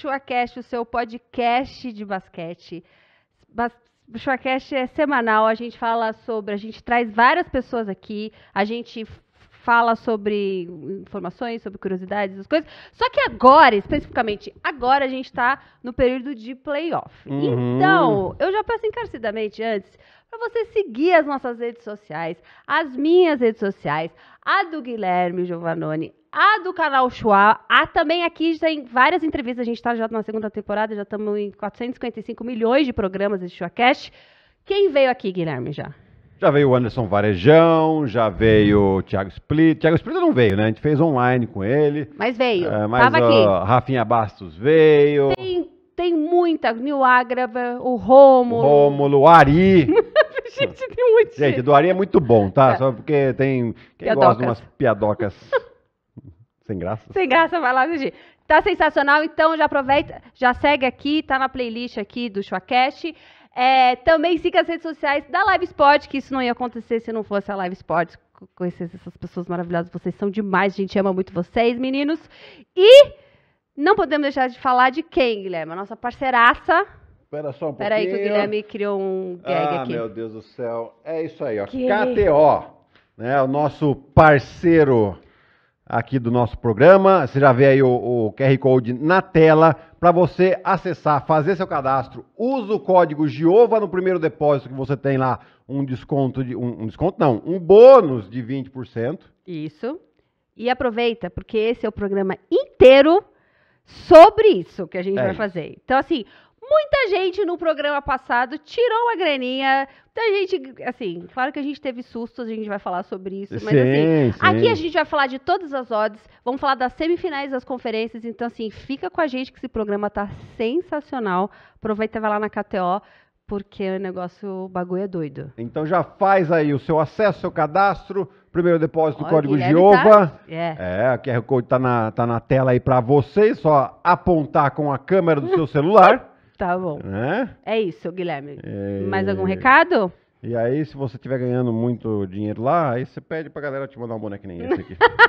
Chuacast, o seu podcast de basquete. Bas o Chuacast é semanal, a gente fala sobre, a gente traz várias pessoas aqui, a gente fala sobre informações, sobre curiosidades, as coisas. Só que agora, especificamente agora, a gente está no período de playoff. Uhum. Então, eu já peço encarecidamente antes para você seguir as nossas redes sociais, as minhas redes sociais, a do Guilherme Giovannone, a do canal Chua, a também aqui tem várias entrevistas, a gente está já na segunda temporada, já estamos em 455 milhões de programas de ChuaCast. Quem veio aqui, Guilherme, já? Já veio o Anderson Varejão, já veio o Thiago Split. Thiago Split não veio, né? A gente fez online com ele. Mas veio. É, mas Tava o aqui. Rafinha Bastos veio. Tem tem muita. Agrava, o Rômulo. Rômulo, Ari. gente, tem muito. Gente, do Ari é muito bom, tá? É. Só porque tem. Quem piadocas. gosta de umas piadocas. Sem graça. Sem graça, vai lá assistir. Tá sensacional, então já aproveita, já segue aqui, tá na playlist aqui do Chuacast. É, também siga as redes sociais da Live Sport, que isso não ia acontecer se não fosse a Live Sport. Conhecer essas pessoas maravilhosas, vocês são demais, a gente ama muito vocês, meninos. E não podemos deixar de falar de quem, Guilherme? A nossa parceiraça. Espera só um pouquinho. Peraí que o Guilherme criou um gag ah, aqui. meu Deus do céu. É isso aí, ó. Que... KTO, né? O nosso parceiro aqui do nosso programa. Você já vê aí o, o QR Code na tela para você acessar, fazer seu cadastro. Usa o código Giova no primeiro depósito que você tem lá um desconto de um, um desconto não, um bônus de 20%. Isso. E aproveita, porque esse é o programa inteiro sobre isso que a gente é. vai fazer. Então, assim, Muita gente no programa passado tirou uma graninha. Muita gente, assim, claro que a gente teve sustos, a gente vai falar sobre isso, mas sim, assim, sim. aqui a gente vai falar de todas as odds, vamos falar das semifinais das conferências, então assim, fica com a gente que esse programa tá sensacional. Aproveita e vai lá na KTO, porque o negócio, o bagulho é doido. Então já faz aí o seu acesso, seu cadastro, Primeiro depósito, Olha, código Giova. Tá... É. é, o QR Code tá na, tá na tela aí para você, é só apontar com a câmera do seu celular. tá bom. É, é isso, Guilherme. É. Mais algum recado? E aí, se você estiver ganhando muito dinheiro lá, aí você pede pra galera te mandar um boneco nem esse aqui.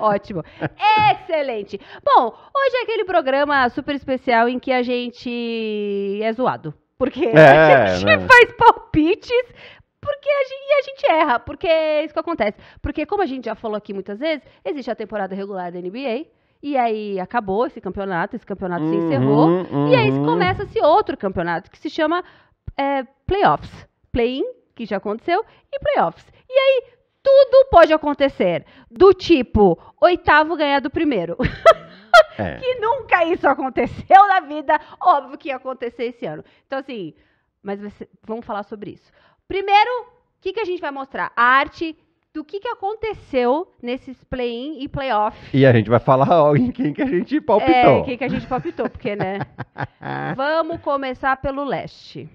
Ótimo. Excelente. Bom, hoje é aquele programa super especial em que a gente é zoado. Porque é, a gente né? faz palpites porque a gente, a gente erra, porque é isso que acontece. Porque, como a gente já falou aqui muitas vezes, existe a temporada regular da NBA, e aí acabou esse campeonato, esse campeonato uhum, se encerrou, uhum. e aí uhum. começa-se outro campeonato, que se chama é, Playoffs. Play-in, que já aconteceu, e Playoffs. E aí, tudo pode acontecer. Do tipo, oitavo ganhar do primeiro. É. que nunca isso aconteceu na vida, óbvio que ia acontecer esse ano. Então, assim, mas vamos falar sobre isso. Primeiro, o que, que a gente vai mostrar? A arte do que, que aconteceu nesses play-in e play-off? E a gente vai falar ó, em quem que a gente palpitou. É, quem que a gente palpitou, porque, né? Vamos começar pelo leste.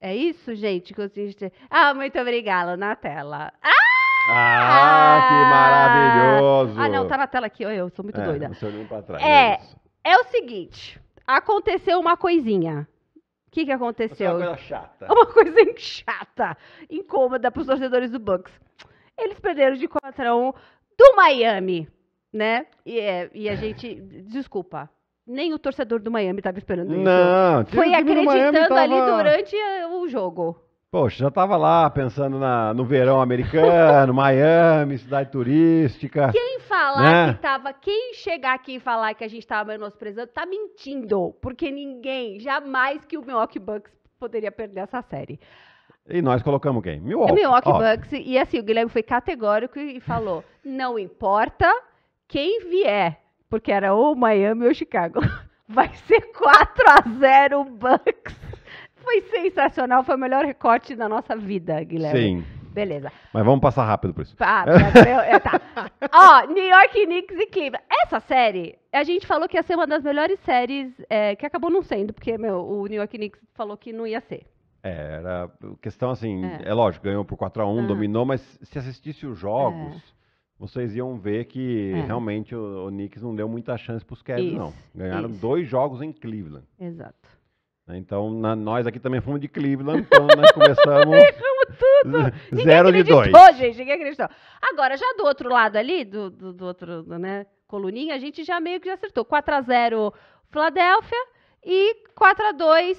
É isso, gente? Que Ah, muito obrigada, na tela. Ah! Ah, que maravilhoso! Ah, não, tá na tela aqui, eu, eu sou muito é, doida. Você olhou pra trás. é, é, é o seguinte, aconteceu uma coisinha. O que, que aconteceu? Uma coisa chata. Uma coisa chata, incômoda para os torcedores do Bucks. Eles perderam de 4 a 1 do Miami, né? E, é, e a gente, desculpa, nem o torcedor do Miami estava esperando Não, isso. Não, foi acreditando tava... ali durante eh, o jogo. Poxa, já estava lá pensando na, no verão americano, Miami, cidade turística. Quem falar né? que tava, quem chegar aqui e falar que a gente estava menosprezando, tá mentindo, porque ninguém, jamais que o Milwaukee Bucks poderia perder essa série. E nós colocamos quem? Milwaukee. É Milwaukee Bucks. E assim, o Guilherme foi categórico e falou: não importa quem vier, porque era ou Miami ou Chicago. Vai ser 4 a 0 Bucks. Foi sensacional, foi o melhor recorte da nossa vida, Guilherme. Sim. Beleza. Mas vamos passar rápido por isso. Tá, tá. Ó, New York Knicks e Cleveland. Essa série, a gente falou que ia ser uma das melhores séries, é, que acabou não sendo, porque, meu, o New York Knicks falou que não ia ser. É, era questão assim, é, é lógico, ganhou por 4 a 1 ah. dominou, mas se assistisse os jogos, é. vocês iam ver que é. realmente o, o Knicks não deu muita chance para os Cavs, não. Ganharam isso. dois jogos em Cleveland. Exato. Né? Então, na, nós aqui também fomos de Cleveland, então nós né, começamos. tudo. Zero de dois. gente, ninguém acreditou. Agora, já do outro lado ali, do, do, do outro, do, né, coluninha, a gente já meio que já acertou. 4x0 Filadélfia e 4x2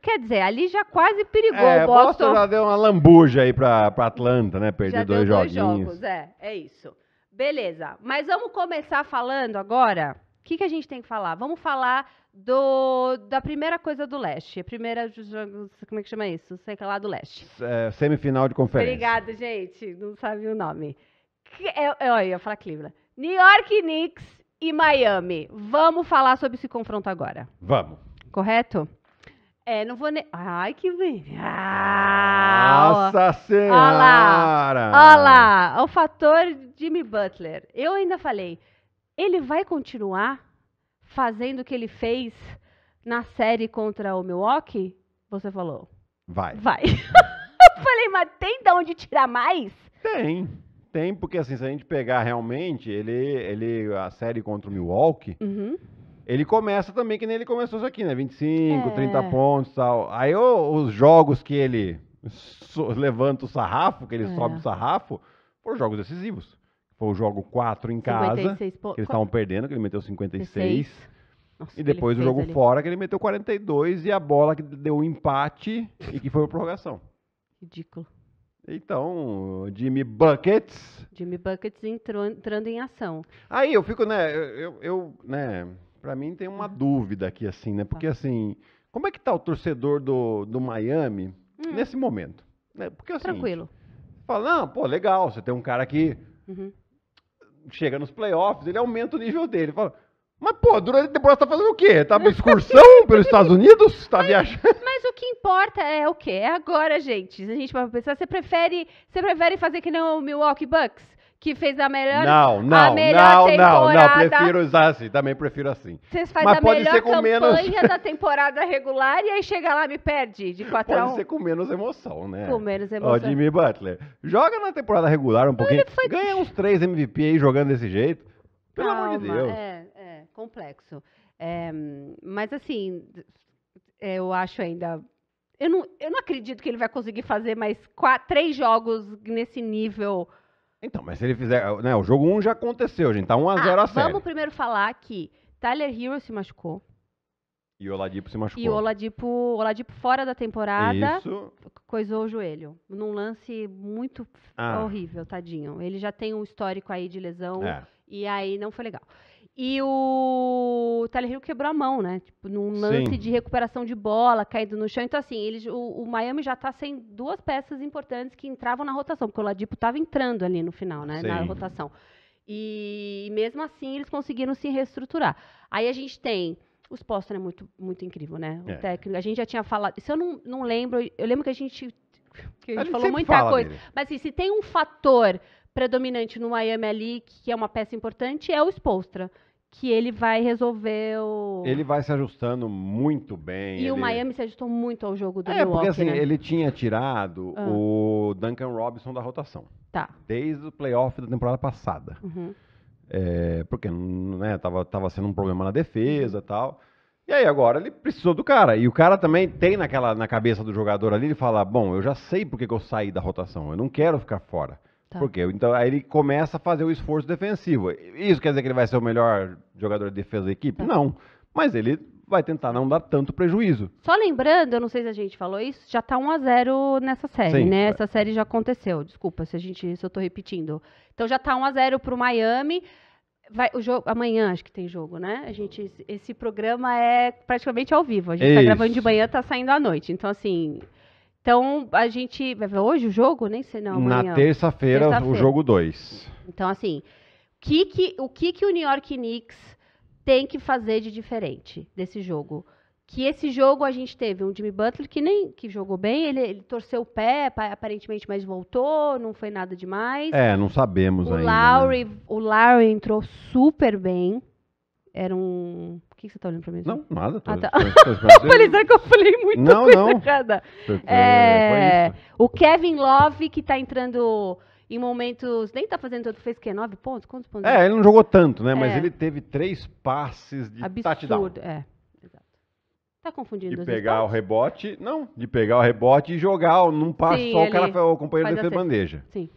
quer dizer, ali já quase perigou é, o Boston. Boston já deu uma lambuja aí pra, pra Atlanta, né? Perdeu dois joguinhos. Dois jogos, é, é isso. Beleza, mas vamos começar falando agora. O que, que a gente tem que falar? Vamos falar do, da primeira coisa do leste. A primeira. Como é que chama isso? Sei que é lá do leste. É, semifinal de conferência. Obrigada, gente. Não sabe o nome. É, é, olha, eu, eu ia falar Cleveland. New York Knicks e Miami. Vamos falar sobre esse confronto agora. Vamos. Correto? É, não vou. Ai, que. Ah, Nossa ó. Senhora! Olha lá, lá! O fator Jimmy Butler. Eu ainda falei, ele vai continuar fazendo o que ele fez na série contra o Milwaukee? Você falou. Vai. Vai. Eu falei, mas tem de onde tirar mais? Tem. Tem, porque assim, se a gente pegar realmente, ele, ele a série contra o Milwaukee, uhum. ele começa também que nem ele começou isso aqui, né? 25, é. 30 pontos e tal. Aí os jogos que ele levanta o sarrafo, que ele é. sobe o sarrafo, foram jogos decisivos. Foi o jogo 4 em casa, po... que eles estavam perdendo, que ele meteu 56. 56. Nossa, e depois o jogo ali. fora, que ele meteu 42 e a bola que deu um empate e que foi a prorrogação. Ridículo. Então, Jimmy Buckets. Jimmy Buckets entrou, entrando em ação. Aí eu fico, né? Eu, eu né? Pra mim tem uma ah. dúvida aqui, assim, né? Porque, ah. assim, como é que tá o torcedor do, do Miami hum. nesse momento? Né? Porque, assim, Tranquilo. Fala, não, pô, legal, você tem um cara que uhum chega nos playoffs, ele aumenta o nível dele. fala, mas, pô, durante a temporada você tá fazendo o quê? Tá uma excursão pelos Estados Unidos? Tá mas, viajando? Mas o que importa é o quê? É agora, gente. Se a gente vai pensar, você prefere, você prefere fazer que não o Milwaukee Bucks? que fez a melhor Não, não, a melhor não, não, não, prefiro usar assim, também prefiro assim. Vocês fazem Mas a pode melhor ser com campanha menos... da temporada regular e aí chega lá e me perde de 4 a 1. Pode ser com menos emoção, né? Com menos emoção. Ó, Jimmy Butler, joga na temporada regular um pouquinho, foi... ganha uns 3 MVP aí jogando desse jeito. Pelo Calma, amor de Deus. É, é, complexo. É, mas assim, eu acho ainda eu não, eu não acredito que ele vai conseguir fazer mais quatro, três jogos nesse nível então, mas se ele fizer. Né, o jogo 1 um já aconteceu, gente. Tá 1 a 0 ah, a série. Vamos primeiro falar que Tyler Hero se machucou. E o Oladipo se machucou. E o Oladipo, Oladipo fora da temporada Isso. coisou o joelho. Num lance muito ah. horrível, tadinho. Ele já tem um histórico aí de lesão. É. E aí não foi legal. E o Tyler Hill quebrou a mão, né? Tipo, num lance Sim. de recuperação de bola, caindo no chão. Então, assim, eles, o, o Miami já está sem duas peças importantes que entravam na rotação, porque o Ladipo estava entrando ali no final, né? Sim. Na rotação. E mesmo assim, eles conseguiram se reestruturar. Aí a gente tem. os postos, é muito, muito incrível, né? O é. técnico. A gente já tinha falado. Isso eu não, não lembro. Eu lembro que a gente. Que a, gente a gente falou muita fala coisa. Dele. Mas assim, se tem um fator predominante no Miami ali, que é uma peça importante, é o Spolstra. Que ele vai resolver o. Ele vai se ajustando muito bem. E ele... o Miami se ajustou muito ao jogo do é, Milwaukee. É, porque assim, né? ele tinha tirado ah. o Duncan Robinson da rotação. Tá. Desde o playoff da temporada passada. Uhum. É, porque né, tava, tava sendo um problema na defesa e tal. E aí agora ele precisou do cara. E o cara também tem naquela, na cabeça do jogador ali, ele fala, bom, eu já sei porque que eu saí da rotação, eu não quero ficar fora. Tá. Por quê? Então, aí ele começa a fazer o esforço defensivo. Isso quer dizer que ele vai ser o melhor jogador de defesa da equipe? Tá. Não. Mas ele vai tentar não dar tanto prejuízo. Só lembrando, eu não sei se a gente falou isso, já tá 1 a 0 nessa série, Sim, né? É. Essa série já aconteceu. Desculpa se a gente se eu tô repetindo. Então já tá 1 a 0 pro Miami. Vai, o jogo, amanhã acho que tem jogo, né? A gente, esse programa é praticamente ao vivo. A gente está tá gravando de manhã, tá saindo à noite. Então, assim, então, a gente. Vai ver hoje o jogo? Nem sei não. Amanhã. Na terça-feira, terça o jogo 2. Então, assim, que que, o que, que o New York Knicks tem que fazer de diferente desse jogo? Que esse jogo a gente teve um Jimmy Butler que nem que jogou bem, ele, ele torceu o pé, aparentemente, mas voltou, não foi nada demais. É, não sabemos o ainda. Lowry, né? O Lowry entrou super bem. Era um que, que você tá olhando para mim? Assim? Não, nada. Tô, ah, tá. Parece assim. que eu falei muito não, coisa não. errada. É, o Kevin Love, que tá entrando em momentos. Nem tá fazendo tanto, fez que? nove pontos? Quantos pontos? É, ele não jogou tanto, né? É. Mas ele teve três passes de Absurdo, touchdown. É. Tá confundindo De pegar pontos? o rebote, não, de pegar o rebote e jogar num passo Sim, só, o cara, o companheiro defende assim. bandeja. Sim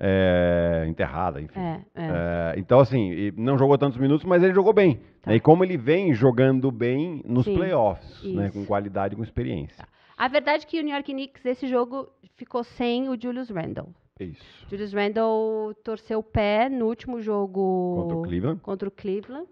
é, enterrada, enfim. É, é. é então, assim, não jogou tantos minutos, mas ele jogou bem. Tá. Né? E como ele vem jogando bem nos Sim, playoffs, né? com qualidade com experiência. Tá. A verdade é que o New York Knicks, esse jogo, ficou sem o Julius Randle. Isso. Julius Randle torceu o pé no último jogo contra o Cleveland. Contra o Cleveland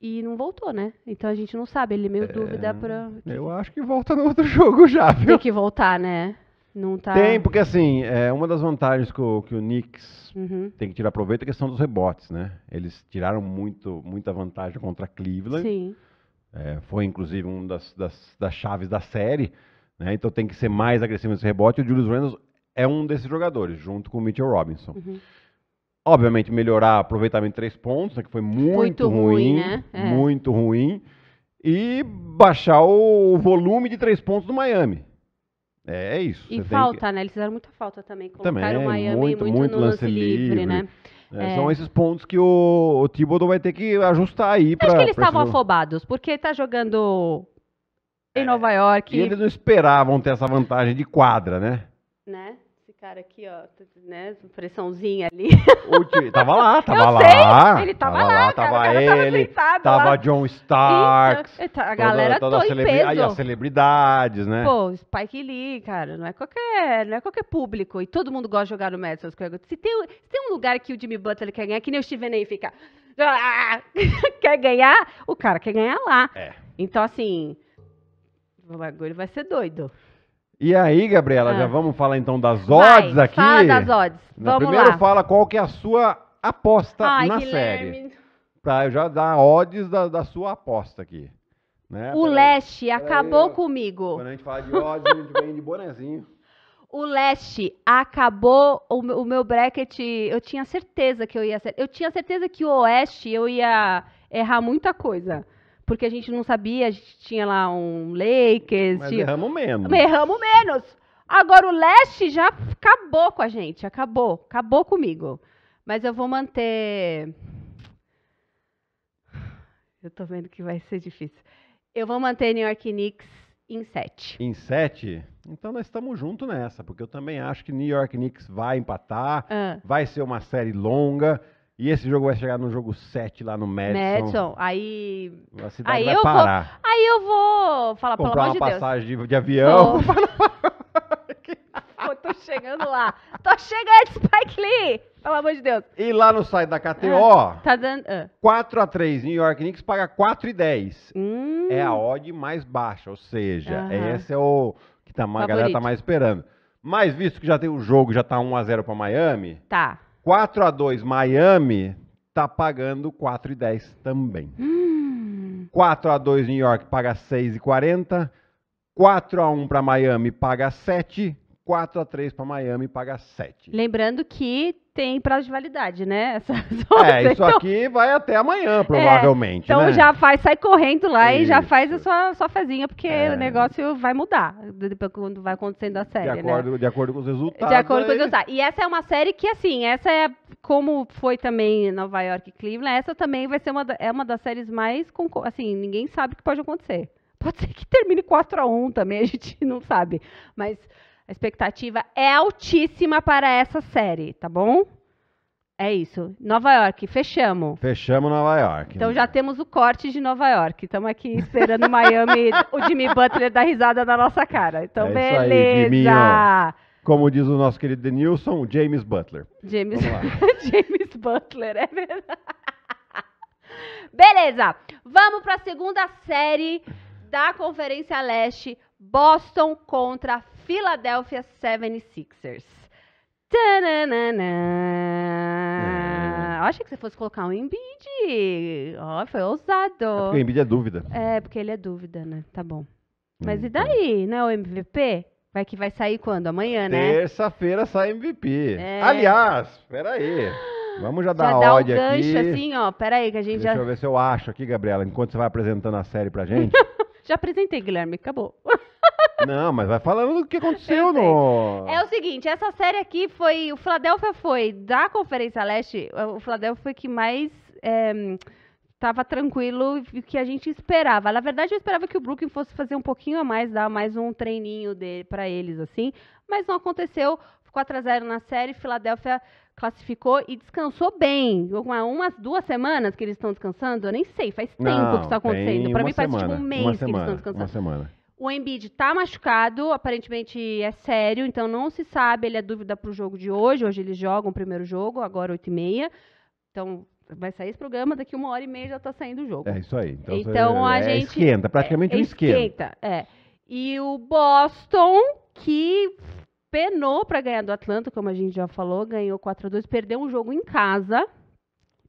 e não voltou, né? Então a gente não sabe, ele meio é, dúvida para. Eu acho que volta no outro jogo já, viu? Tem que voltar, né? Não tá... Tem, porque assim, é, uma das vantagens que o, que o Knicks uhum. tem que tirar proveito é a questão dos rebotes, né? Eles tiraram muito, muita vantagem contra Cleveland. Sim. É, foi inclusive uma das, das, das chaves da série, né? Então tem que ser mais agressivo nesse rebote. O Julius Randle é um desses jogadores, junto com o Mitchell Robinson. Uhum. Obviamente, melhorar aproveitamento de três pontos, né, que foi muito, muito ruim, ruim né? é. muito ruim, e baixar o volume de três pontos do Miami. É, é isso. E falta, que... né? Eles fizeram muita falta também. Colocaram também, Miami muito, muito, muito no lance, livre, livre né? É, é. São esses pontos que o, o Thibodeau vai ter que ajustar aí. Pra, Acho que eles estavam afobados, porque tá jogando em é, Nova York. E eles não esperavam ter essa vantagem de quadra, né? Né? cara aqui, ó, né, pressãozinha ali. De, tava lá, tava eu lá. Sei, ele tava, tava lá, cara, tava cara, ele, tava, tava John Starks. E, então, a galera toda, toda peso. Aí as celebridades, né? Pô, Spike Lee, cara, não é qualquer, não é qualquer público e todo mundo gosta de jogar no Madison Square Garden. Se tem, se tem um lugar que o Jimmy Butler quer ganhar, que nem o Steven aí fica, ah! quer ganhar, o cara quer ganhar lá. É. Então assim, o bagulho vai ser doido. E aí, Gabriela, ah. já vamos falar então das odds Vai, aqui? Fala das odds. Vamos Primeiro lá. fala qual que é a sua aposta Ai, na Guilherme. série. Pra eu já dar odds da, da sua aposta aqui. Né? O Leste acabou aí, comigo. Quando a gente fala de odds, a gente vem de bonezinho. O Leste acabou o, o meu bracket. Eu tinha certeza que eu ia. Eu tinha certeza que o Oeste eu ia errar muita coisa. Porque a gente não sabia, a gente tinha lá um Lakers. Mas tinha... erramos menos. Erramos menos. Agora o leste já acabou com a gente, acabou, acabou comigo. Mas eu vou manter. Eu tô vendo que vai ser difícil. Eu vou manter New York Knicks em sete. Em sete? Então nós estamos juntos nessa, porque eu também acho que New York Knicks vai empatar, ah. vai ser uma série longa. E esse jogo vai chegar no jogo 7 lá no Madison. Madison, aí. A cidade aí vai eu parar. Vou, aí eu vou falar, Comprar pelo amor de Deus. Comprar uma passagem de avião. Pô, tô chegando lá. Tô chegando, Spike Lee. Pelo amor de Deus. E lá no site da KTO, ah, tá dando, ah. 4x3 New York Knicks paga 4,10. Hum. É a odd mais baixa, ou seja, uh -huh. esse é o que tá, a galera tá mais esperando. Mas visto que já tem o jogo, já tá 1x0 pra Miami. Tá. Tá. 4 a 2 Miami tá pagando 4,10 também. Hum. 4 a 2 New York paga 6,40. 4 a 1 para Miami paga 7. 4 a 3 para Miami paga 7. Lembrando que tem prazo de validade, né? Essa... é, isso então, aqui vai até amanhã, é, provavelmente. É, então né? já faz, sai correndo lá isso. e já faz a sua, sua fezinha, porque é. o negócio vai mudar depois quando vai acontecendo a série. De né? acordo, né? de acordo com os resultados. De acordo com os resultados. E essa é uma série que, assim, essa é como foi também Nova York e Cleveland, essa também vai ser uma, é uma das séries mais. Assim, ninguém sabe o que pode acontecer. Pode ser que termine 4 a 1 também, a gente não sabe. Mas a expectativa é altíssima para essa série, tá bom? É isso. Nova York, fechamos. Fechamos Nova York. Então né? já temos o corte de Nova York. Estamos aqui esperando Miami, o Jimmy Butler dar risada na nossa cara. Então, é beleza! Aí, Como diz o nosso querido Denilson, James Butler. James, James Butler, é verdade. Beleza! Vamos para a segunda série da Conferência Leste: Boston contra Philadelphia 76ers. Tananana. É. Achei que você fosse colocar um Embiid. Ó, oh, foi ousado. É porque o Embiid é dúvida. É, porque ele é dúvida, né? Tá bom. Mas hum, e então. daí, né? O MVP? Vai que vai sair quando? Amanhã, né? Terça-feira sai MVP. É. Aliás, peraí. Vamos já dar já dá um gancho aqui. assim, ó. Peraí que a gente Deixa já... Deixa eu ver se eu acho aqui, Gabriela, enquanto você vai apresentando a série pra gente. já apresentei, Guilherme. Acabou. Não, mas vai falando do que aconteceu no. É o seguinte, essa série aqui foi. O Philadelphia foi, da Conferência Leste, o Philadelphia foi que mais. É, tava tranquilo o que a gente esperava. Na verdade, eu esperava que o Brooklyn fosse fazer um pouquinho a mais, dar mais um treininho para eles, assim. Mas não aconteceu. 4 a 0 na série, Filadélfia classificou e descansou bem. Uma, umas duas semanas que eles estão descansando, eu nem sei, faz tempo não, que isso está acontecendo. Para mim faz tipo um mês que eles estão descansando. Uma semana. O Embiid está machucado, aparentemente é sério, então não se sabe, ele é dúvida para o jogo de hoje. Hoje eles jogam o primeiro jogo, agora 8 e meia. Então vai sair esse programa, daqui uma hora e meia já está saindo o jogo. É isso aí. Então, então é, a gente... Esquenta, praticamente é, um esquenta. Esquenta, é. E o Boston, que penou para ganhar do Atlanta, como a gente já falou, ganhou 4 a 2 perdeu um jogo em casa,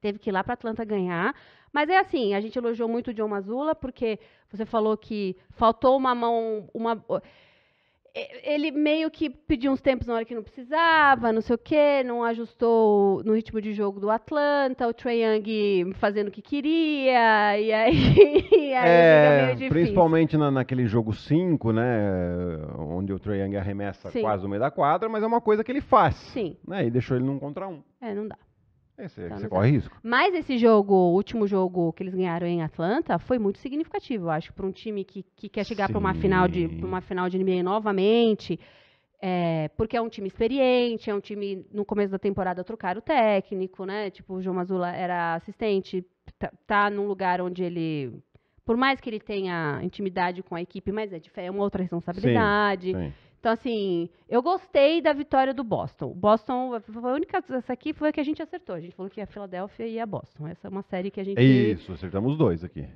teve que ir lá para Atlanta ganhar. Mas é assim, a gente elogiou muito o John Mazula, porque você falou que faltou uma mão. Uma... Ele meio que pediu uns tempos na hora que não precisava, não sei o quê, não ajustou no ritmo de jogo do Atlanta, o Trae Young fazendo o que queria, e aí, e aí é, Principalmente na, naquele jogo 5, né, onde o Trae Young arremessa Sim. quase no meio da quadra, mas é uma coisa que ele faz. Sim. Né, e deixou ele num contra um. É, não dá. Esse, é, então, você corre risco. Mas esse jogo, o último jogo que eles ganharam em Atlanta, foi muito significativo, eu acho, para um time que, que quer chegar para uma final de uma final de NBA novamente. É, porque é um time experiente, é um time no começo da temporada trocar o técnico, né? Tipo, o João Mazula era assistente, tá, tá num lugar onde ele, por mais que ele tenha intimidade com a equipe, mas é, é uma outra responsabilidade. Sim, sim. Então, assim, eu gostei da vitória do Boston. O Boston, a única essa aqui foi a que a gente acertou. A gente falou que a Filadélfia e a Boston. Essa é uma série que a gente. Isso, acertamos dois aqui.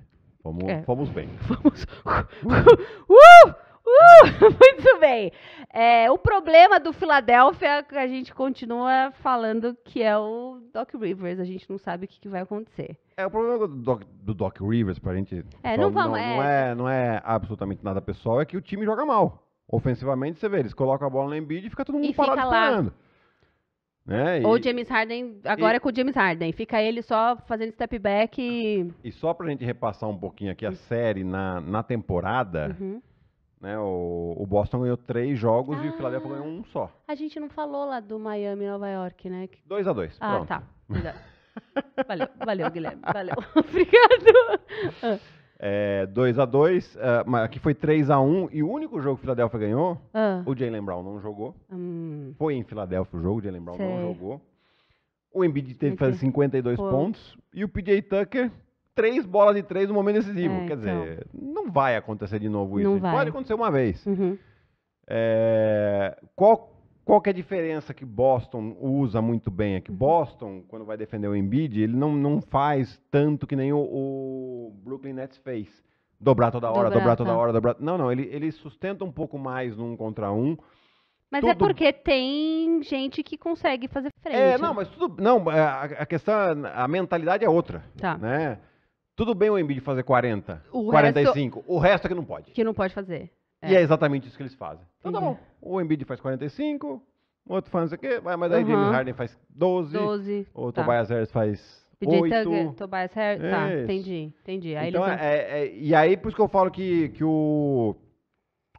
Fomos, é. fomos bem. Fomos. uh! uh! Muito bem. É, o problema do Filadélfia, a gente continua falando que é o Doc Rivers. A gente não sabe o que, que vai acontecer. É, o problema do Doc, do Doc Rivers, pra gente. É, não, vamos, não, é... não é. Não é absolutamente nada pessoal, é que o time joga mal. Ofensivamente, você vê, eles colocam a bola no Embiid e fica todo mundo e parado esperando. Né? Ou e... James Harden, agora e... é com o James Harden, fica ele só fazendo step back e... E só pra gente repassar um pouquinho aqui a uhum. série na, na temporada, uhum. né, o, o Boston ganhou três jogos ah, e o ah. Philadelphia ganhou um só. A gente não falou lá do Miami e Nova York, né? 2 a 2 Ah, tá. Valeu, valeu, Guilherme, valeu. Obrigado. É, 2 x 2 uh, aqui foi 3 x 1 e o único jogo que o Filadélfia ganhou, ah. o Jalen Brown não jogou. Hum. Foi em Filadélfia o jogo, o Jalen Brown Sei. não jogou. O Embiid teve que fazer 52 Pô. pontos e o PJ Tucker três bolas de três no momento decisivo. É, Quer dizer, então. não vai acontecer de novo isso. Pode acontecer uma vez. Uhum. É, qual qual que é a diferença que Boston usa muito bem? É que uhum. Boston, quando vai defender o Embiid, ele não, não faz tanto que nem o, o Brooklyn Nets fez. Dobrar toda hora, dobrar, dobrar toda tá. hora, dobrar. Não, não, ele, ele sustenta um pouco mais num contra um. Mas é tudo... é porque tem gente que consegue fazer frente. É, não, mas tudo. Não, é, a, a questão, a mentalidade é outra. Tá. Né? Tudo bem o Embiid fazer 40, o 45. Resto... O resto é que não pode. Que não pode fazer. É. E é exatamente isso que eles fazem. Então tá bom. O Embiid faz 45, o outro faz não sei o quê, mas aí uhum. James Harden faz 12, 12 o tá. Tobias Harris faz PJ 8. Tugger, Tobias Harris, tá, entendi, entendi. Aí então, eles... é, é, e aí por isso que eu falo que, que o,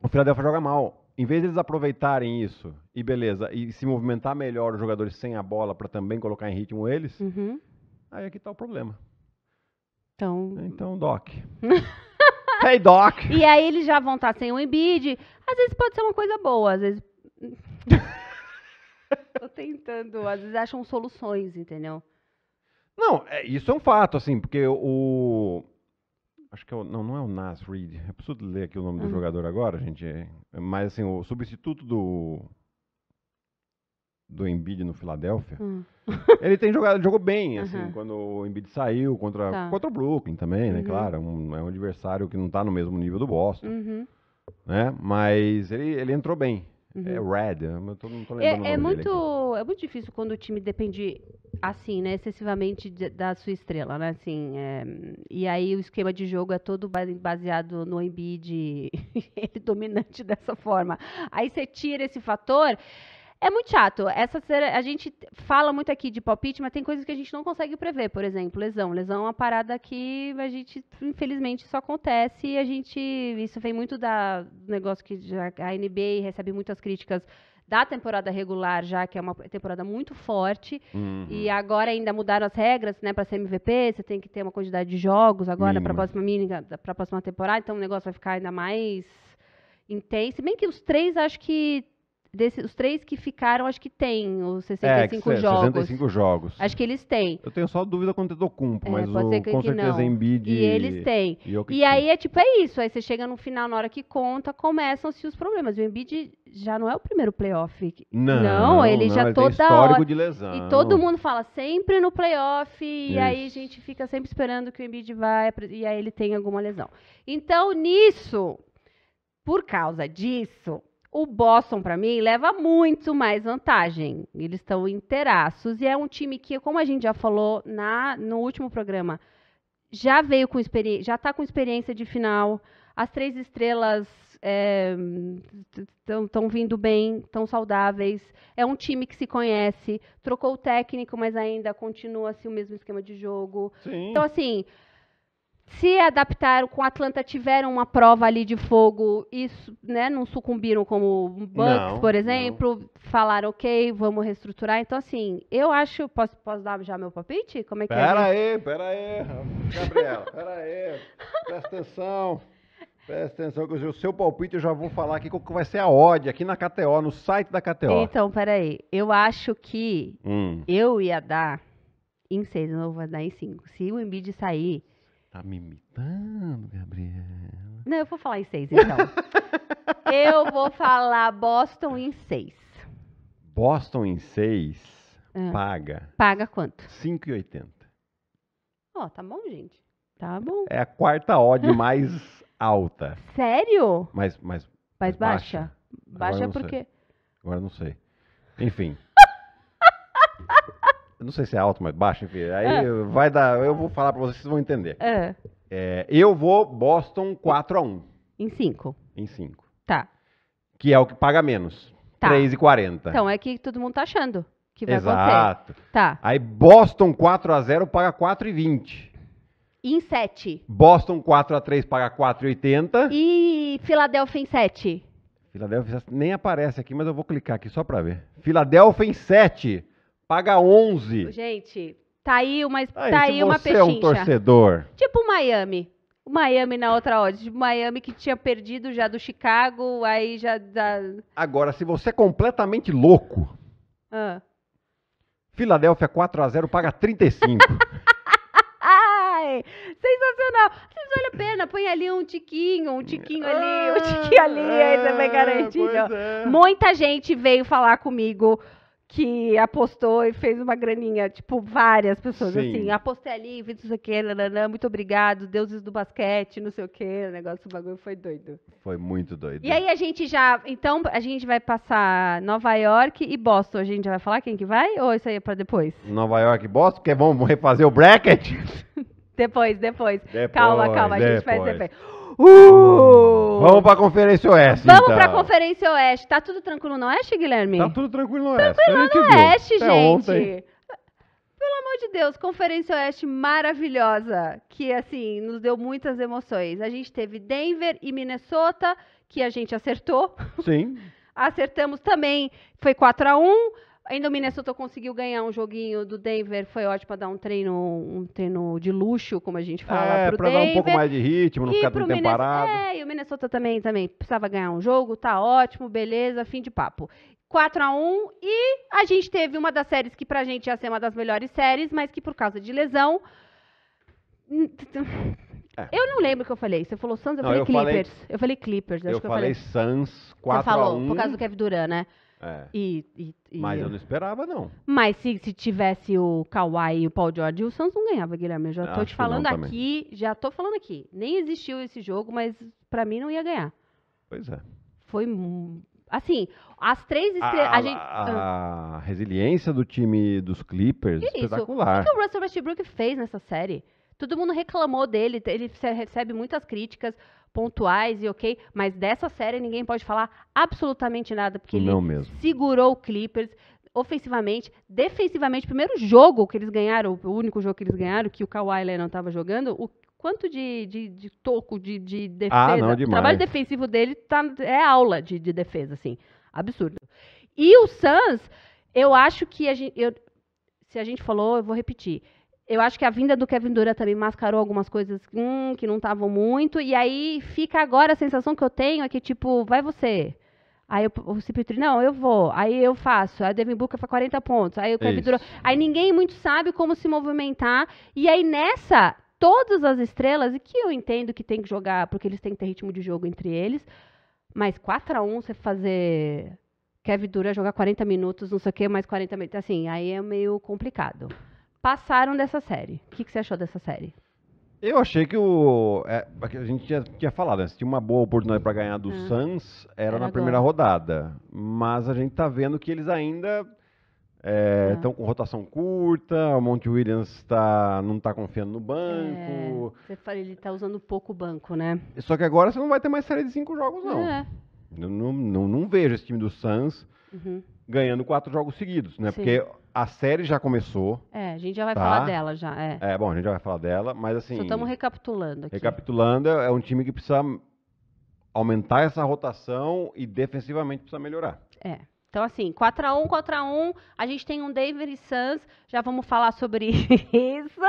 o Philadelphia joga mal. Em vez deles aproveitarem isso e beleza, e se movimentar melhor os jogadores sem a bola para também colocar em ritmo eles, uhum. aí é que tá o problema. Então, então Doc. Hey, Doc. E aí eles já vão estar sem o Embiid. Às vezes pode ser uma coisa boa, às vezes. Tô tentando, às vezes acham soluções, entendeu? Não, é, isso é um fato, assim, porque o. Acho que é o, não, não é o Nas Reed. Eu preciso ler aqui o nome uhum. do hum. jogador agora, gente. É, mas, assim, o substituto do, do Embiid no Filadélfia. Hum. Ele tem jogado, jogou bem, assim, quando o Embiid saiu contra, tá. contra o Brooklyn também, né? Uhum. Claro, é um, é um adversário que não está no mesmo nível do Boston. Uhum. Né? Mas ele, ele entrou bem. Uhum. É Red, eu tô, não tô lembrando. É, é muito, é muito difícil quando o time depende, assim, né, excessivamente de, da sua estrela, né? Assim, é, e aí o esquema de jogo é todo baseado no Embiid ele dominante dessa forma. Aí você tira esse fator é muito chato. Essa a gente fala muito aqui de palpite, mas tem coisas que a gente não consegue prever, por exemplo, lesão. Lesão é uma parada que a gente, infelizmente, só acontece e a gente. Isso vem muito da negócio que a NBA recebe muitas críticas da temporada regular, já que é uma temporada muito forte. Uhum. E agora ainda mudaram as regras, né, para ser MVP, você tem que ter uma quantidade de jogos agora para a próxima mínima, para próxima temporada, então o negócio vai ficar ainda mais intenso. Bem que os três acho que Desse, os três que ficaram, acho que tem os 65 é, que, jogos. 65 jogos. Acho que eles têm. Eu tenho só dúvida quanto eu é cumpo, é, mas o, que, com que certeza em é Embiid e eles têm. E, e aí é tipo é isso, aí você chega no final, na hora que conta, começam-se os problemas. O Embiid já não é o primeiro playoff. Não, não ele não, já ele toda histórico hora. de lesão. E todo mundo fala sempre no playoff e isso. aí a gente fica sempre esperando que o Embiid vai e aí ele tem alguma lesão. Então, nisso, por causa disso, o Boston, para mim, leva muito mais vantagem. Eles estão inteiraços. E é um time que, como a gente já falou na, no último programa, já veio com experiência, já está com experiência de final. As três estrelas estão é, vindo bem, estão saudáveis. É um time que se conhece, trocou o técnico, mas ainda continua assim, o mesmo esquema de jogo. Sim. Então, assim, se adaptaram com Atlanta, tiveram uma prova ali de fogo e né, não sucumbiram como Bucks, não, por exemplo, não. falaram, ok, vamos reestruturar. Então, assim, eu acho. Posso, posso dar já meu palpite? Como é que é, pera é? Aí, pera aí, Gabriel, pera aí. Presta atenção. Presta atenção, que o seu palpite eu já vou falar aqui qual vai ser a odd aqui na KTO, no site da KTO. Então, peraí. Eu acho que hum. eu ia dar em 6, não vou dar em 5. Se o Embiid sair. Tá me imitando, Gabriela? Não, eu vou falar em seis, então. eu vou falar Boston em seis. Boston em seis ah. paga. Paga quanto? 5,80. Ó, oh, tá bom, gente. Tá bom. É a quarta odd mais alta. Sério? Mais, mais, mais, mais baixa. Baixa, baixa porque. Agora não sei. Enfim. não sei se é alto, mas baixo, enfim. Aí é. vai dar. Eu vou falar para vocês, vocês vão entender. É. É, eu vou Boston 4x1. Em 5. Em 5. Tá. Que é o que paga menos. Tá. 3,40. Então é que todo mundo tá achando que vai Exato. acontecer. Exato. Tá. Aí Boston 4x0 paga 4,20. Em 7. Boston 4x3 paga 4,80. E Filadélfia em 7. Filadélfia nem aparece aqui, mas eu vou clicar aqui só para ver. Filadélfia em 7 Paga 11. Gente, tá aí uma, Aí, tá aí uma você é um torcedor, Tipo o Miami. O Miami na outra odd. Tipo o Miami que tinha perdido já do Chicago, aí já da. agora se você é completamente louco, Ah. Filadélfia 4 a 0 paga 35. Ai, sensacional. Vocês olham a pena, põe ali um tiquinho, um tiquinho ali, um ah, tiquinho ali, aí você vai é, garantir. É. Muita gente veio falar comigo que apostou e fez uma graninha, tipo, várias pessoas, assim, Sim. assim, apostei ali, vi isso aqui, nananã, muito obrigado, deuses do basquete, não sei o quê, o negócio, o bagulho foi doido. Foi muito doido. E aí a gente já, então, a gente vai passar Nova York e Boston, a gente já vai falar quem que vai, ou isso aí é pra depois? Nova York e Boston, porque vamos refazer o bracket? depois, depois, depois. Calma, calma, depois. a gente faz depois. Uh! Vamos pra Conferência Oeste. Vamos então. pra Conferência Oeste. Tá tudo tranquilo no Oeste, Guilherme? Tá tudo tranquilo no Oeste. Tranquilo no Oeste, gente. Ontem. Pelo amor de Deus, Conferência Oeste maravilhosa, que assim, nos deu muitas emoções. A gente teve Denver e Minnesota, que a gente acertou. Sim. Acertamos também, foi 4 a 1 Ainda o Minnesota conseguiu ganhar um joguinho do Denver, foi ótimo para dar um treino, um treino de luxo, como a gente fala, é, para dar um pouco mais de ritmo, não e ficar tão parado. É, e o Minnesota também, também precisava ganhar um jogo, tá ótimo, beleza, fim de papo. 4 a 1 e a gente teve uma das séries que pra gente ia ser uma das melhores séries, mas que por causa de lesão é. Eu não lembro o que eu falei. Você falou Suns, eu falei Clippers. eu falei Clippers. eu, eu falei, falei Suns, 4 Você falou, por causa do Kevin Durant, né? É. E, e, e, Mas eu não esperava, não. Mas se, se tivesse o Kawhi e o Paul George, o Santos não ganhava, Guilherme. Eu já tô Acho te falando aqui, já tô falando aqui. Nem existiu esse jogo, mas para mim não ia ganhar. Pois é. Foi assim, as três estrelas. A, a, gente... a, a, resiliência do time dos Clippers, que espetacular. Isso? O que o Russell Westbrook fez nessa série? Todo mundo reclamou dele, ele recebe muitas críticas pontuais e ok, mas dessa série ninguém pode falar absolutamente nada, porque Não ele mesmo. segurou o Clippers ofensivamente, defensivamente, primeiro jogo que eles ganharam, o único jogo que eles ganharam, que o Kawhi Leonard estava jogando, o quanto de, de, de toco, de, de defesa. Ah, não, o trabalho defensivo dele tá, é aula de, de defesa, assim. Absurdo. E o Suns, eu acho que a gente. Eu, se a gente falou, eu vou repetir eu acho que a vinda do Kevin Durant também mascarou algumas coisas hum, que não estavam muito. E aí fica agora a sensação que eu tenho é que, tipo, vai você. Aí eu, o Cipitri, não, eu vou. Aí eu faço. Aí o Devin Booker faz 40 pontos. Aí o Kevin Durant. Aí ninguém muito sabe como se movimentar. E aí nessa, todas as estrelas, e que eu entendo que tem que jogar, porque eles têm que ter ritmo de jogo entre eles. Mas 4 a 1 você fazer Kevin Durant jogar 40 minutos, não sei o quê, mais 40 minutos. Assim, aí é meio complicado passaram dessa série. O que, que você achou dessa série? Eu achei que o. É, a gente tinha, tinha falado, né? Se tinha uma boa oportunidade para ganhar do ah, Suns, era, era na primeira rodada. Mas a gente tá vendo que eles ainda estão é, ah. com rotação curta, o Monte Williams tá, não tá confiando no banco. É, você fala, ele tá usando pouco o banco, né? Só que agora você não vai ter mais série de cinco jogos, não. É. não, não, não vejo esse time do Suns. Uhum ganhando quatro jogos seguidos, né? Sim. Porque a série já começou. É, a gente já vai tá? falar dela já. É. é, bom, a gente já vai falar dela, mas assim. Só estamos recapitulando aqui. Recapitulando, é um time que precisa aumentar essa rotação e defensivamente precisa melhorar. É. Então, assim, 4x1, 4x1, a gente tem um David Sanz, já vamos falar sobre isso.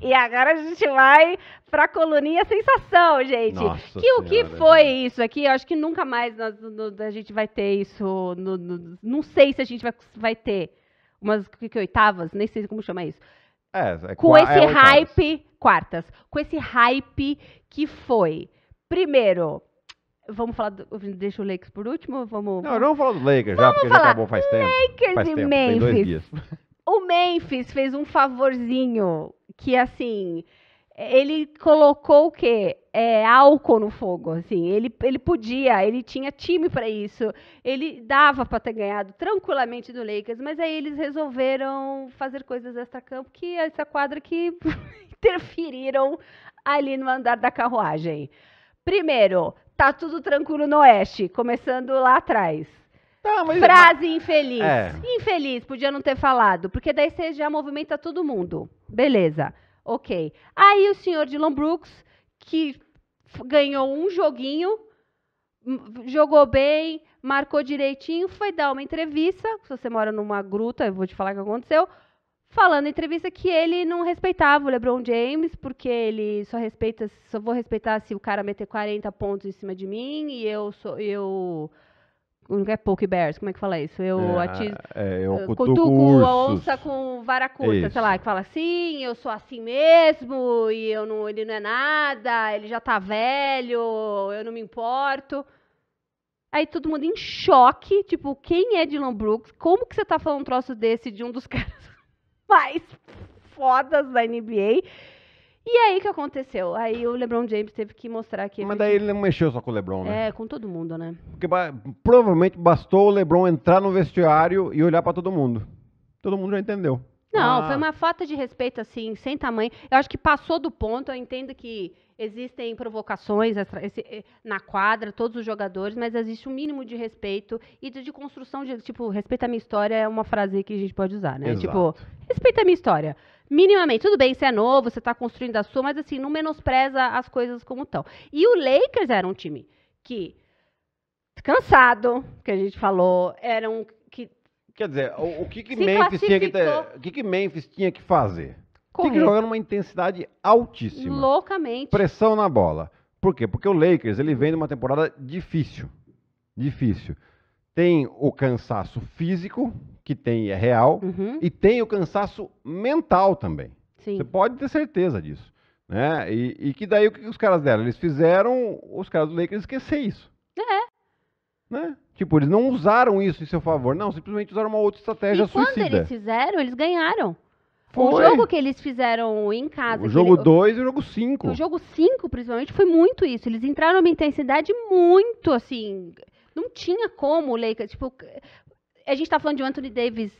E agora a gente vai para coluninha sensação, gente. Nossa que senhora. o que foi isso aqui? Eu acho que nunca mais nós, no, a gente vai ter isso. No, no, não sei se a gente vai, vai ter umas que, que, oitavas, nem sei como chama isso. É, é, com é, esse hype, quartas, com esse hype que foi, primeiro, Vamos falar do. Deixa o Lakers por último? Vamos. Não, não vamos falar do Lakers vamos já, porque falar. já acabou faz tempo. Lakers e tempo, Memphis. O Memphis fez um favorzinho que, assim, ele colocou o quê? É, álcool no fogo, assim. Ele, ele podia, ele tinha time para isso. Ele dava para ter ganhado tranquilamente do Lakers, mas aí eles resolveram fazer coisas extra-campo que essa quadra que interferiram ali no andar da carruagem. Primeiro, tá tudo tranquilo no Oeste, começando lá atrás. Tá, Frase infeliz. É. Infeliz, podia não ter falado, porque daí você já movimenta todo mundo. Beleza, ok. Aí o senhor Dylan Brooks, que ganhou um joguinho, jogou bem, marcou direitinho, foi dar uma entrevista. Se você mora numa gruta, eu vou te falar o que aconteceu falando em entrevista que ele não respeitava o LeBron James, porque ele só respeita, só vou respeitar se o cara meter 40 pontos em cima de mim e eu sou eu não é poke bears, como é que fala isso? Eu é, atizo, é, eu cutuco, cutuco a onça com vara curta, isso. sei lá, que fala assim, eu sou assim mesmo e eu não, ele não é nada, ele já tá velho, eu não me importo. Aí todo mundo em choque, tipo, quem é Dylan Brooks? Como que você tá falando um troço desse de um dos caras mais fodas da NBA. E aí que aconteceu? Aí o LeBron James teve que mostrar que. Mas daí ele não mexeu só com o LeBron, né? É, com todo mundo, né? Porque provavelmente bastou o LeBron entrar no vestiário e olhar para todo mundo. Todo mundo já entendeu. Não, ah. foi uma falta de respeito assim, sem tamanho. Eu acho que passou do ponto. Eu entendo que existem provocações eh, na quadra, todos os jogadores, mas existe um mínimo de respeito e de, construção de, tipo, respeita a minha história é uma frase que a gente pode usar, né? Exato. Tipo, respeita a minha história. Minimamente, tudo bem, você é novo, você está construindo a sua, mas assim, não menospreza as coisas como estão. E o Lakers era um time que cansado, que a gente falou, era um que Quer dizer, o, o que que Memphis tinha que ter, o que que Memphis tinha que fazer? Correr. Tem que jogar numa intensidade altíssima. Loucamente. Pressão na bola. Por quê? Porque o Lakers ele vem de uma temporada difícil. Difícil. Tem o cansaço físico, que tem é real, uhum. e tem o cansaço mental também. Sim. Você pode ter certeza disso. Né? E, e que daí o que os caras deram? Eles fizeram os caras do Lakers esquecer isso. É. Né? Tipo, eles não usaram isso em seu favor, não, simplesmente usaram uma outra estratégia e suicida. Quando eles fizeram, eles ganharam. Foi. O jogo que eles fizeram em casa. O jogo 2 ele... e o jogo 5. O jogo 5, principalmente, foi muito isso. Eles entraram numa intensidade muito assim. Não tinha como Leica. Tipo, a gente tá falando de Anthony Davis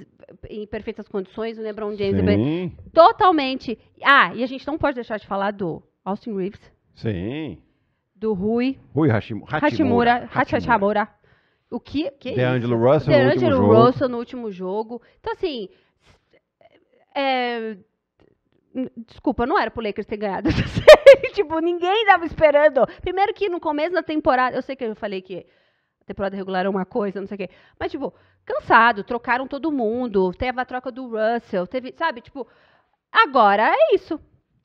em perfeitas condições, o LeBron James. Sim. Totalmente. Ah, e a gente não pode deixar de falar do Austin Reeves. Sim. Do Rui. Rui Hachimura. Hachimura. O que, que é De Angelo Russell, De Angelo Russell no último jogo. Então, assim, é, desculpa, não era pro Lakers ter ganhado essa série. tipo, ninguém tava esperando. Primeiro que no começo da temporada, eu sei que eu falei que a temporada regular é uma coisa, não sei o quê. Mas, tipo, cansado, trocaram todo mundo, teve a troca do Russell, teve, sabe, tipo, agora é isso.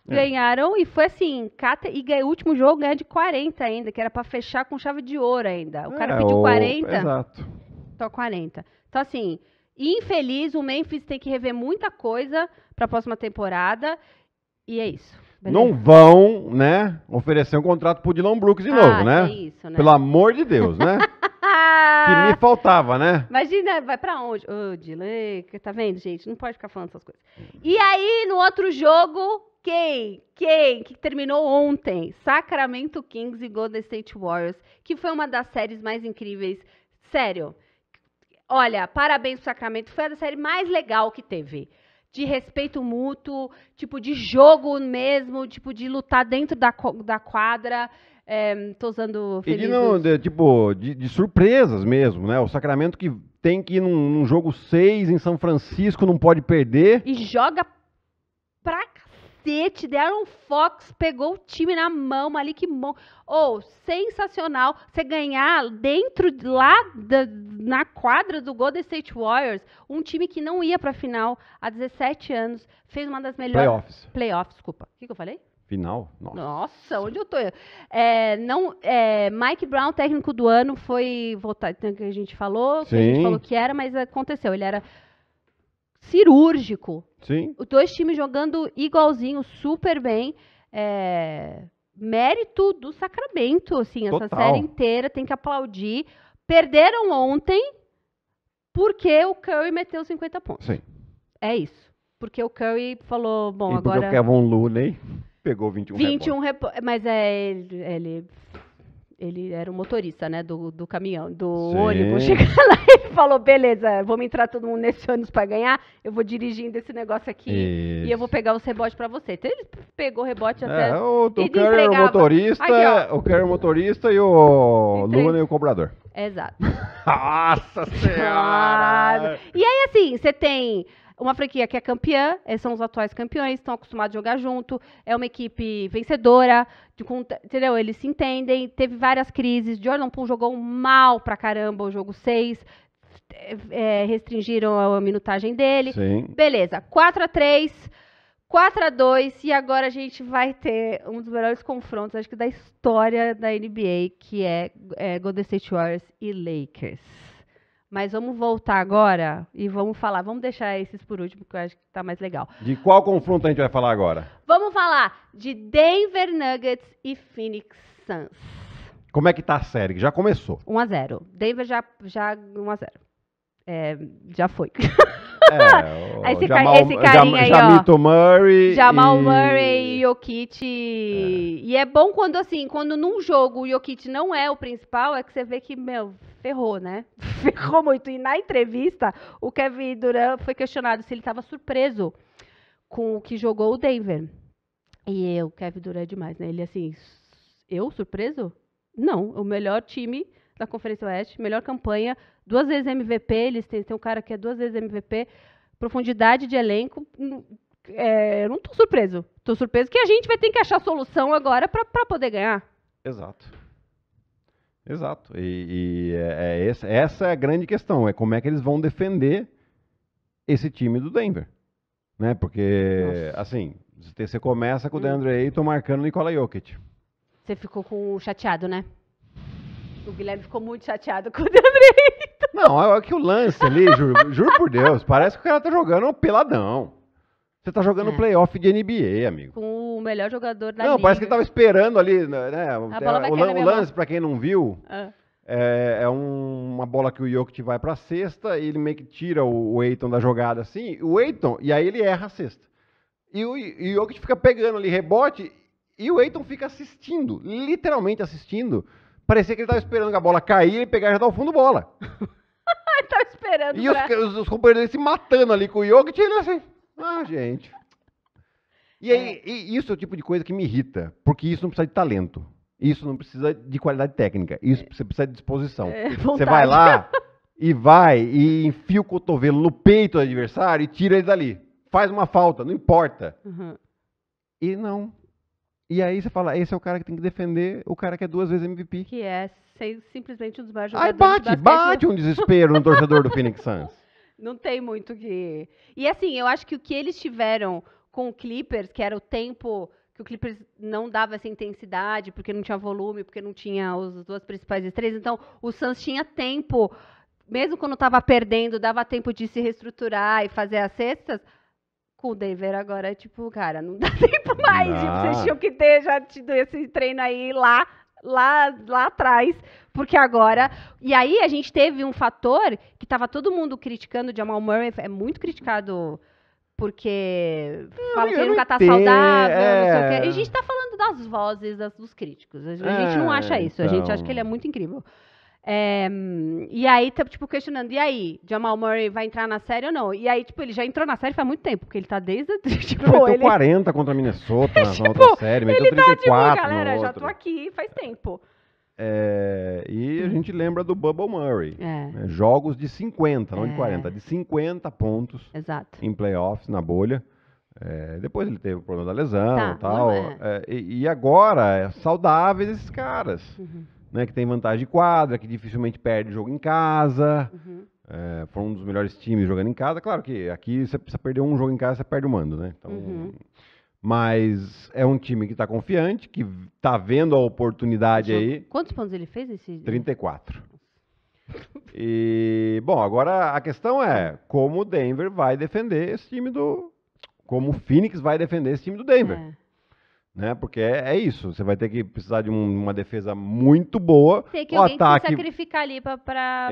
É. Ganharam e foi assim, cata, e ganha, o último jogo ganha de 40 ainda, que era para fechar com chave de ouro ainda. O cara é, pediu 40. O... Exato. Só 40. Então, assim, Infeliz, o Memphis tem que rever muita coisa para a próxima temporada. E é isso. Beleza? Não vão, né, oferecer um contrato pro Dylan Brooks de ah, novo, né? É isso, né? Pelo amor de Deus, né? que me faltava, né? Imagina, vai para onde? Ô, oh, Dylan, tá vendo, gente? Não pode ficar falando essas coisas. E aí, no outro jogo, quem? Quem? Que terminou ontem? Sacramento Kings e Golden State Warriors, que foi uma das séries mais incríveis. Sério, Olha, parabéns pro Sacramento. Foi a série mais legal que teve. De respeito mútuo, tipo, de jogo mesmo, tipo, de lutar dentro da, da quadra. É, tô usando. Felizes. não, de, tipo, de, de, surpresas mesmo, né? O Sacramento que tem que ir num, num jogo 6 em São Francisco, não pode perder. E joga pra cacete. Darren Fox pegou o time na mão, Malik Monk. Ou, oh, sensacional. Você ganhar dentro, lá da, na quadra do Golden State Warriors, um time que não ia pra final há 17 anos, fez uma das melhores... Playoffs. Playoffs, desculpa. O que, que eu falei? Final? Nossa. Nossa, onde eu tô? É, não, é, Mike Brown, técnico do ano, foi votar, então, que a gente falou, que a gente falou que era, mas aconteceu. Ele era cirúrgico. Sim. Os dois times jogando igualzinho, super bem. É, mérito do Sacramento, assim, Total. essa série inteira tem que aplaudir. Perderam ontem porque o Curry meteu 50 pontos. Sim. É isso. Porque o Curry falou, bom, e agora... o Kevin Looney pegou 21 21 rebotes. Mas é, ele, ele ele era o motorista, né, do, do caminhão, do Sim. ônibus. Chegou lá e falou, beleza, vamos entrar todo mundo nesse ônibus para ganhar, eu vou dirigindo esse negócio aqui Isso. e eu vou pegar os rebotes para você. Então ele pegou o rebote até... É, o, o cara era o motorista, aqui, é, o cara era o motorista e o Luna e o cobrador. Exato. Nossa senhora! E aí, assim, você tem uma franquia que é campeã, eh, são os atuais campeões, estão acostumados a jogar junto, é uma equipe vencedora, de, entendeu? Eles se entendem, teve várias crises. Jordan Poole jogou mal pra caramba o jogo 6. É, eh, eh, restringiram a minutagem dele. Sim. Beleza, 4 a 3 4 a 2 e agora a gente vai ter um dos melhores confrontos, acho que da história da NBA, que é, é Golden State Warriors e Lakers. Mas vamos voltar agora e vamos falar. Vamos deixar esses por último, que eu acho que tá mais legal. De qual confronto a gente vai falar agora? Vamos falar de Denver Nuggets e Phoenix Suns. Como é que tá a série? Já começou. 1 a 0 Denver já, já 1 a 0 é, Já foi. É, esse, Jamal, esse carinha aí, Jamito ó. Murray. Jamal e... Murray e Jokic. É. E é bom quando, assim, quando num jogo o Jokic não é o principal, é que você vê que, meu, ferrou, né? Ferrou muito. E na entrevista, o Kevin Durant foi questionado se ele estava surpreso com o que jogou o Denver. E eu, Kevin Durant é demais, né? Ele, assim, eu, surpreso? Não, o melhor time da Conferência Oeste, melhor campanha, duas vezes MVP, eles têm, tem um cara que é duas vezes MVP, profundidade de elenco. Hum, é, eu não estou surpreso. Estou surpreso que a gente vai ter que achar solução agora para poder ganhar. Exato. Exato. E, e é, é, essa é a grande questão, é como é que eles vão defender esse time do Denver. Né? Porque, Nossa. assim, você começa com o hum. DeAndre Ayton marcando o Nikola Jokic. Você ficou com chateado, né? O Guilherme ficou muito chateado com o Andrei. Não, é que o lance ali, juro, juro por Deus, parece que o cara tá jogando um peladão. Você tá jogando é. playoff de NBA, amigo. Com o melhor jogador da Não, liga. parece que ele tava esperando ali, né? né, né o, o lance, para quem não viu, ah. é, é um, uma bola que o Jokic vai pra cesta, e ele meio que tira o, o Eiton da jogada assim, o Eiton, e aí ele erra a cesta. E o, e o Jokic fica pegando ali rebote, e o Eiton fica assistindo, literalmente assistindo, Parecia que ele estava esperando que a bola cair e pegar e já dar o fundo bola. ele tava esperando. E pra... os, os, os companheiros dele se matando ali com o Jokic e ele assim. Ah, gente. E, aí, é. e isso é o tipo de coisa que me irrita, porque isso não precisa de talento. Isso não precisa de qualidade técnica. Isso você precisa de disposição. É, você vai lá e vai e enfia o cotovelo no peito do adversário e tira ele dali. Faz uma falta, não importa. Uhum. E não. E aí você fala, esse é o cara que tem que defender o cara que é duas vezes MVP. Que é simplesmente um dos maiores Aí bate, né? bate um desespero no torcedor do Phoenix Suns. Não tem muito que... E assim, eu acho que o que eles tiveram com o Clippers, que era o tempo que o Clippers não dava essa intensidade, porque não tinha volume, porque não tinha as duas principais estrelas. Então, o Suns tinha tempo, mesmo quando estava perdendo, dava tempo de se reestruturar e fazer as cestas com o Denver agora é tipo, cara, não dá tempo mais. Tipo, vocês tinham que ter já tido esse treino aí lá, lá, lá atrás. Porque agora. E aí a gente teve um fator que tava todo mundo criticando o Jamal Murray, é muito criticado porque fala que ele nunca tá saudável, é... A gente tá falando das vozes das, dos críticos. A gente é, não acha isso, então... a gente acha que ele é então. muito incrível. É, e aí, tá, tipo, questionando, e aí, Jamal Murray vai entrar na série ou não? E aí, tipo, ele já entrou na série faz muito tempo, porque ele tá desde. Tipo, ele meteu ele... 40 tá contra a Minnesota na tipo, outra série, meteu ele 34. Tá, tipo, galera, já tô aqui faz tempo. É, e a gente lembra do Bubble Murray. É. Né, jogos de 50, não de 40, é. de 50 pontos Exato. em playoffs na bolha. É, depois ele teve o problema da lesão tá, tal, é. É, e tal. e, agora, é saudáveis esses caras. Uhum né, que tem vantagem de quadra, que dificilmente perde jogo em casa. Uhum. É, foi um dos melhores times jogando em casa. Claro que aqui você precisa perder um jogo em casa, você perde o mando, né? Então, uhum. Mas é um time que está confiante, que está vendo a oportunidade aí. Quantos pontos ele fez esse? 34. e, bom, agora a questão é como o Denver vai defender esse time do. Como o Phoenix vai defender esse time do Denver. É né? Porque é, é, isso. Você vai ter que precisar de um, uma defesa muito boa. Tem que um alguém ataque... se sacrificar ali para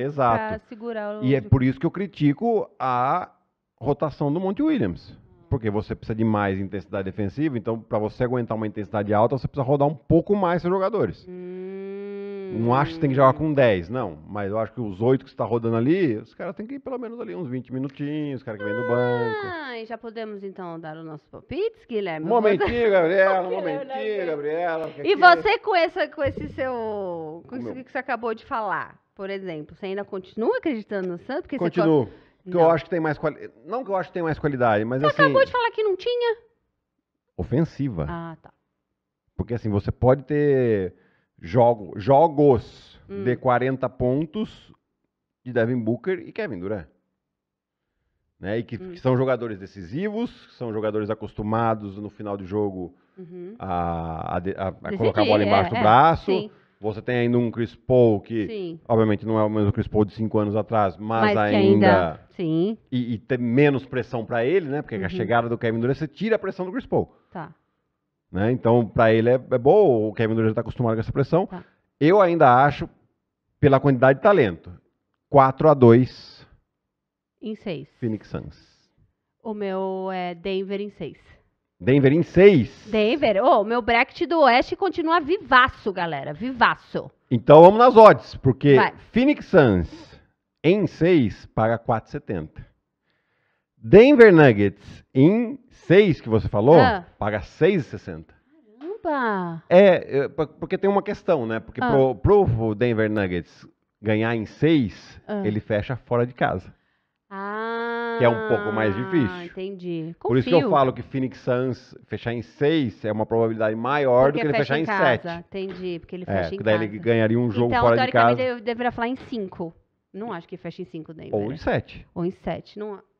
segurar o. E é por isso que eu critico a rotação do Monte Williams. Porque você precisa de mais intensidade defensiva, então para você aguentar uma intensidade alta, você precisa rodar um pouco mais seus jogadores. Hum. Não acho que você tem que jogar com 10, não. Mas eu acho que os 8 que você tá rodando ali, os caras têm que ir pelo menos ali uns 20 minutinhos, os caras que vêm do banco. Ah, e já podemos então dar os nossos palpites, Guilherme? Um momentinho, Gabriela, um momentinho, né? Gabriela. E você com, essa, com esse seu. Com isso que você acabou de falar, por exemplo, você ainda continua acreditando no Santos? Continuo. Você... Que eu acho que tem mais qualidade. Não que eu acho que tem mais qualidade, mas você assim. Você acabou de falar que não tinha? Ofensiva. Ah, tá. Porque assim, você pode ter jogo, jogos hum. de 40 pontos de Devin Booker e Kevin Durant. Né? E que, hum. que são jogadores decisivos, que são jogadores acostumados no final do jogo uhum. a, a, a, a colocar a bola é, embaixo é, do braço. É, você tem ainda um Chris Paul que, sim. obviamente, não é o mesmo Chris Paul de cinco anos atrás, mas, mas ainda, Sim. E, e tem menos pressão para ele, né? Porque uhum. a chegada do Kevin Durant, você tira a pressão do Chris Paul. Tá. Né? Então, para ele é, é bom, o Kevin Durant já está acostumado com essa pressão. Tá. Eu ainda acho, pela quantidade de talento, 4 a 2 em 6. Phoenix Suns. O meu é Denver em 6. Denver em 6? Denver. Ô, oh, meu bracket do Oeste continua vivaço, galera. Vivaço. Então vamos nas odds, porque Vai. Phoenix Suns em 6 paga 4,70. Denver Nuggets em 6 que você falou, ah. paga 6,60. Caramba! É, é porque tem uma questão, né? Porque ah. pro, pro Denver Nuggets ganhar em 6, ah. ele fecha fora de casa. Ah, que é um pouco mais difícil. Ah, Entendi. Confio. Por isso que eu falo que Phoenix Suns fechar em 6 é uma probabilidade maior porque do que ele fechar em 7. Entendi, porque ele é, fecha é, em daí casa. daí ele ganharia um jogo então, fora de casa. Então, teoricamente, eu deveria falar em 5. Não acho que fecha em 5 Denver. Ou em 7. Ou em 7. Não... acho.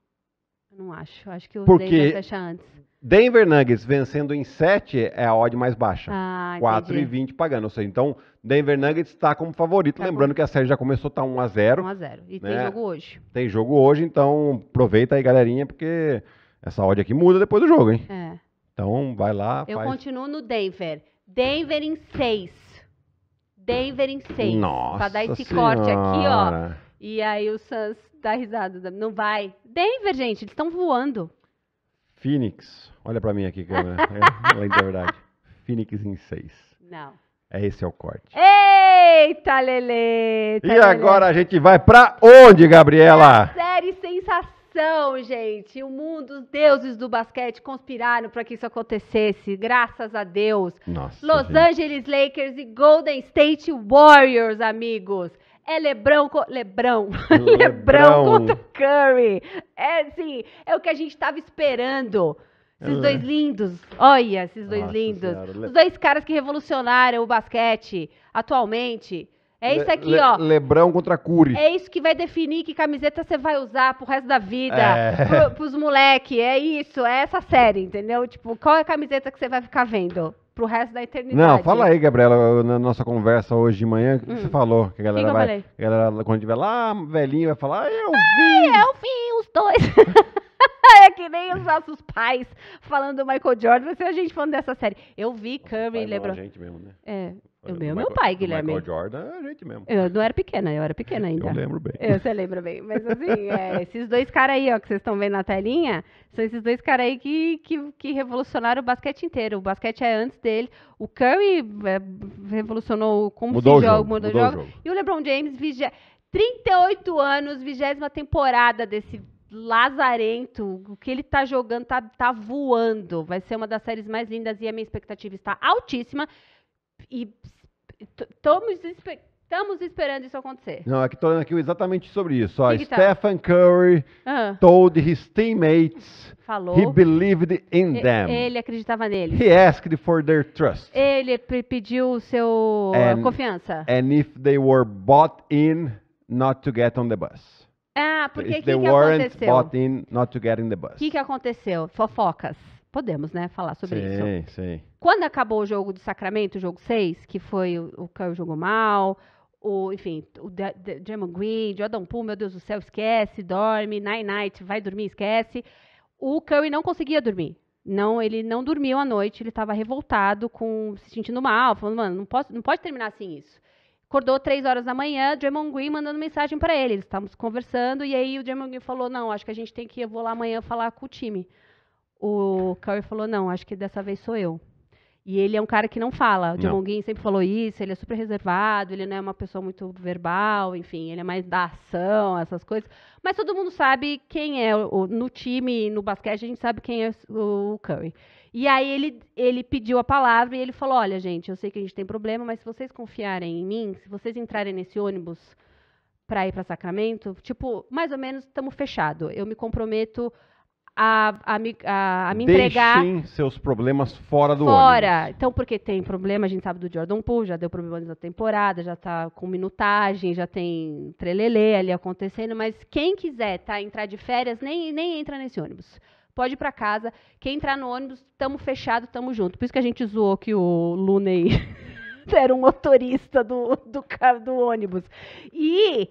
Não acho. Acho que o Porque Denver fecha antes. Denver Nuggets vencendo em 7 é a odd mais baixa. Ah, 4,20 pagando. Ou seja, então Denver Nuggets está como favorito. Tá lembrando com... que a série já começou, tá 1 a 0 1 a 0 E né? tem jogo hoje. Tem jogo hoje, então aproveita aí, galerinha, porque essa odd aqui muda depois do jogo, hein? É. Então vai lá. Eu faz... continuo no Denver. Denver em 6. Denver em 6. Nossa. Pra dar esse senhora. corte aqui, ó. E aí o Suns dá risada. Não vai. Denver, gente, eles estão voando. Phoenix. Olha para mim aqui, câmera. é, além da é verdade. Phoenix em seis. Não. É esse é o corte. Eita, Lele! E agora a gente vai para onde, Gabriela? É série sensação, gente. O mundo, os deuses do basquete conspiraram para que isso acontecesse. Graças a Deus. Nossa, Los gente. Angeles Lakers e Golden State Warriors, amigos. É Lebrão, co... Lebrão. Lebrão. Lebrão contra Curry. É, sim, é o que a gente estava esperando. Esses é. dois lindos. Olha, esses dois Nossa lindos. Senhora. Os dois caras que revolucionaram o basquete atualmente. É isso aqui, Le, ó. Lebrão contra Cury. É isso que vai definir que camiseta você vai usar pro resto da vida. É. Pro, pros moleque. É isso, é essa série, entendeu? Tipo, qual é a camiseta que você vai ficar vendo? Pro resto da eternidade. Não, fala aí, Gabriela, na nossa conversa hoje de manhã, o que hum. você falou? Que a galera que vai. A galera, quando tiver lá, velhinho, vai falar, ah, eu ah, vi! Ai, eu vi os dois! É que nem os nossos pais falando do Michael Jordan, você a gente falando dessa série. Eu vi Curry, lembrou? A gente mesmo, né? É. O meu, meu pai, Guilherme. Michael Jordan é a gente mesmo. Eu não era pequena, eu era pequena ainda. Eu lembro bem. Eu, você lembra bem. Mas assim, é, esses dois caras aí, ó, que vocês estão vendo na telinha, são esses dois caras aí que, que, que revolucionaram o basquete inteiro. O basquete é antes dele. O Curry é, revolucionou como mudou se jogo, mudou, mudou jogo. o jogo. E o LeBron James, vigia, 38 anos, vigésima temporada desse lazarento, o que ele tá jogando tá, tá voando. Vai ser uma das séries mais lindas e a minha expectativa está altíssima e estamos Estamos esperando isso acontecer. Não, é que estou aqui exatamente sobre isso. Ó, que que tá? Stephen tá? Curry uhum. told his teammates Falou. he believed in e, them. Ele acreditava neles. He asked for their trust. Ele pediu seu and, confiança. And if they were bought in, not to get on the bus. Ah, porque o que, que aconteceu? If they weren't bought in, not to get in the bus. O que, que aconteceu? Fofocas. Podemos, né, falar sobre sim, isso. Sim. Quando acabou o jogo do Sacramento, o jogo 6, que foi o, o Curry jogou mal, o, enfim, o Draymond Green, Jordan Poole, meu Deus do céu, esquece, dorme, night night, vai dormir, esquece. O Curry não conseguia dormir. Não, ele não dormiu à noite, ele estava revoltado, com se sentindo mal, falando, mano, não, posso, não pode terminar assim isso. Acordou três horas da manhã, Draymond Green mandando mensagem para ele, eles estávamos conversando, e aí o Draymond Green falou, não, acho que a gente tem que, eu vou lá amanhã falar com o time o Curry falou: não, acho que dessa vez sou eu. E ele é um cara que não fala. O John Guin sempre falou isso, ele é super reservado, ele não é uma pessoa muito verbal, enfim, ele é mais da ação, essas coisas. Mas todo mundo sabe quem é o, no time, no basquete, a gente sabe quem é o Curry. E aí ele, ele pediu a palavra e ele falou: olha, gente, eu sei que a gente tem problema, mas se vocês confiarem em mim, se vocês entrarem nesse ônibus para ir para Sacramento, tipo, mais ou menos estamos fechado. Eu me comprometo a, a, me, a, a me entregar. Deixem seus problemas fora do fora. ônibus. Então, porque tem problema, a gente sabe do Jordan Poole, já deu problema na temporada, já está com minutagem, já tem trelelê ali acontecendo, mas quem quiser tá, entrar de férias, nem, nem entra nesse ônibus. Pode ir para casa. Quem entrar no ônibus, tamo fechado, tamo junto. Por isso que a gente zoou que o Luney era um motorista do, do, do ônibus. E,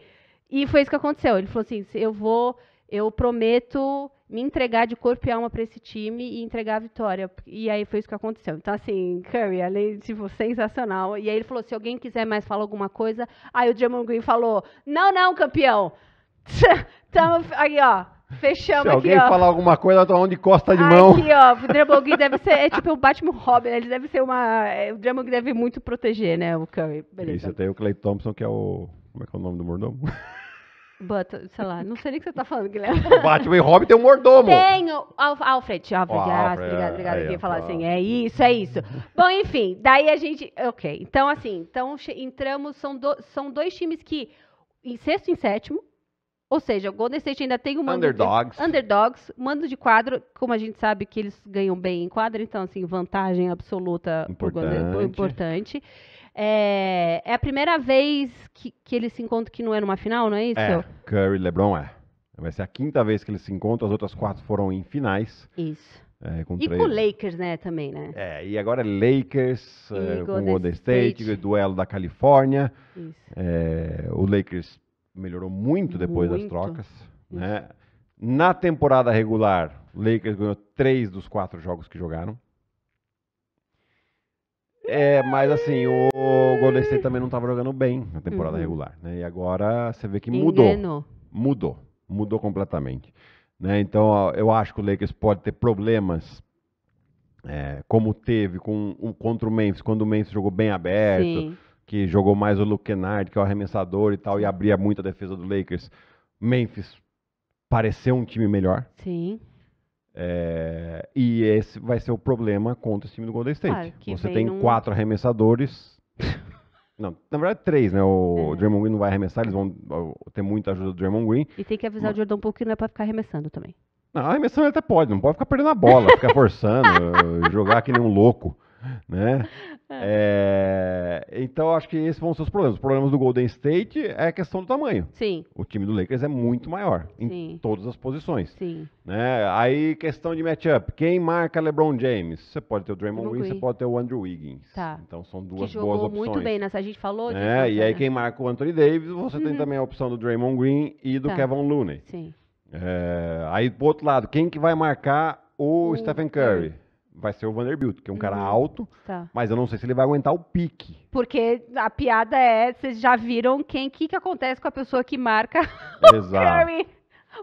e foi isso que aconteceu. Ele falou assim: eu vou eu prometo me entregar de corpo e alma para esse time e entregar a vitória. E aí foi isso que aconteceu. Então, assim, Curry, além de tipo, sensacional. E aí ele falou: se alguém quiser mais falar alguma coisa. Aí o Draymond Green falou: não, não, campeão. Tamo aí, ó. Fechamos Se alguém aqui, falar alguma coisa, eu de costa de mão. Aqui, ó, o Drummond deve ser, é tipo o Batman Robin, ele deve ser uma, é, o Drummond deve muito proteger, né, o Curry. Beleza. Isso, tem o Clay Thompson, que é o, como é que é o nome do mordomo? But, sei lá, não sei nem o que você tá falando, Guilherme. Batman e Robin tem um mordomo. Tenho. Alf Alfred. Alfred, oh, Alfred obrigado, obrigado. É, eu ia falar é, assim, é. é isso, é isso. Bom, enfim, daí a gente. Ok. Então, assim, então entramos. São, do, são dois times que. Em sexto e em sétimo. Ou seja, o Golden State ainda tem um mando underdogs. De, underdogs, mando de quadro, como a gente sabe que eles ganham bem em quadro, então assim, vantagem absoluta importante. Golden, importante. É, é a primeira vez que, que eles se encontram que não é numa final, não é isso? É, Curry e LeBron é. Vai ser a quinta vez que eles se encontram, as outras quatro foram em finais. Isso. É, e com o Lakers, né, também, né? É, e agora é Lakers, é, com o Golden State, State. duelo da Califórnia. Isso. É, o Lakers melhorou muito depois muito. das trocas, né? Na temporada regular, o Lakers ganhou três dos quatro jogos que jogaram. É, mas assim, o Golden State também não estava jogando bem na temporada uhum. regular, né? E agora você vê que mudou. Mudou. Mudou completamente. Né? Então, eu acho que o Lakers pode ter problemas é, como teve com, um, contra o Memphis, quando o Memphis jogou bem aberto, Sim. que jogou mais o Luke Kennard, que é o arremessador e tal, e abria muito a defesa do Lakers. Memphis pareceu um time melhor. Sim. É, e esse vai ser o problema contra o time do Golden State. Claro, ah, Você tem um... quatro arremessadores. não, na verdade, três, né? O é. Draymond Green não vai arremessar, eles vão ter muita ajuda do Draymond Green. E tem que avisar mas... o Jordan um pouquinho, não é pra ficar arremessando também. Não, arremessando ele até pode, não pode ficar perdendo a bola, ficar forçando, jogar que nem um louco. né? É, então, acho que esses vão ser os problemas. Os problemas do Golden State é a questão do tamanho. Sim. O time do Lakers é muito maior em Sim. todas as posições. Sim. Né? Aí, questão de matchup. Quem marca LeBron James? Você pode ter o Draymond Green, você pode ter o Andrew Wiggins. Tá. Então, são duas boas opções. jogou muito bem nessa. A gente falou Né? E aí, né? quem marca o Anthony Davis, você uhum. tem também a opção do Draymond Green e do tá. Kevin Looney. Sim. É, aí, do outro lado, quem que vai marcar o, o Stephen Curry? vai ser o Vanderbilt, que é um cara uhum. alto, tá. mas eu não sei se ele vai aguentar o pique. Porque a piada é, vocês já viram quem que, que acontece com a pessoa que marca Exato. o Curry?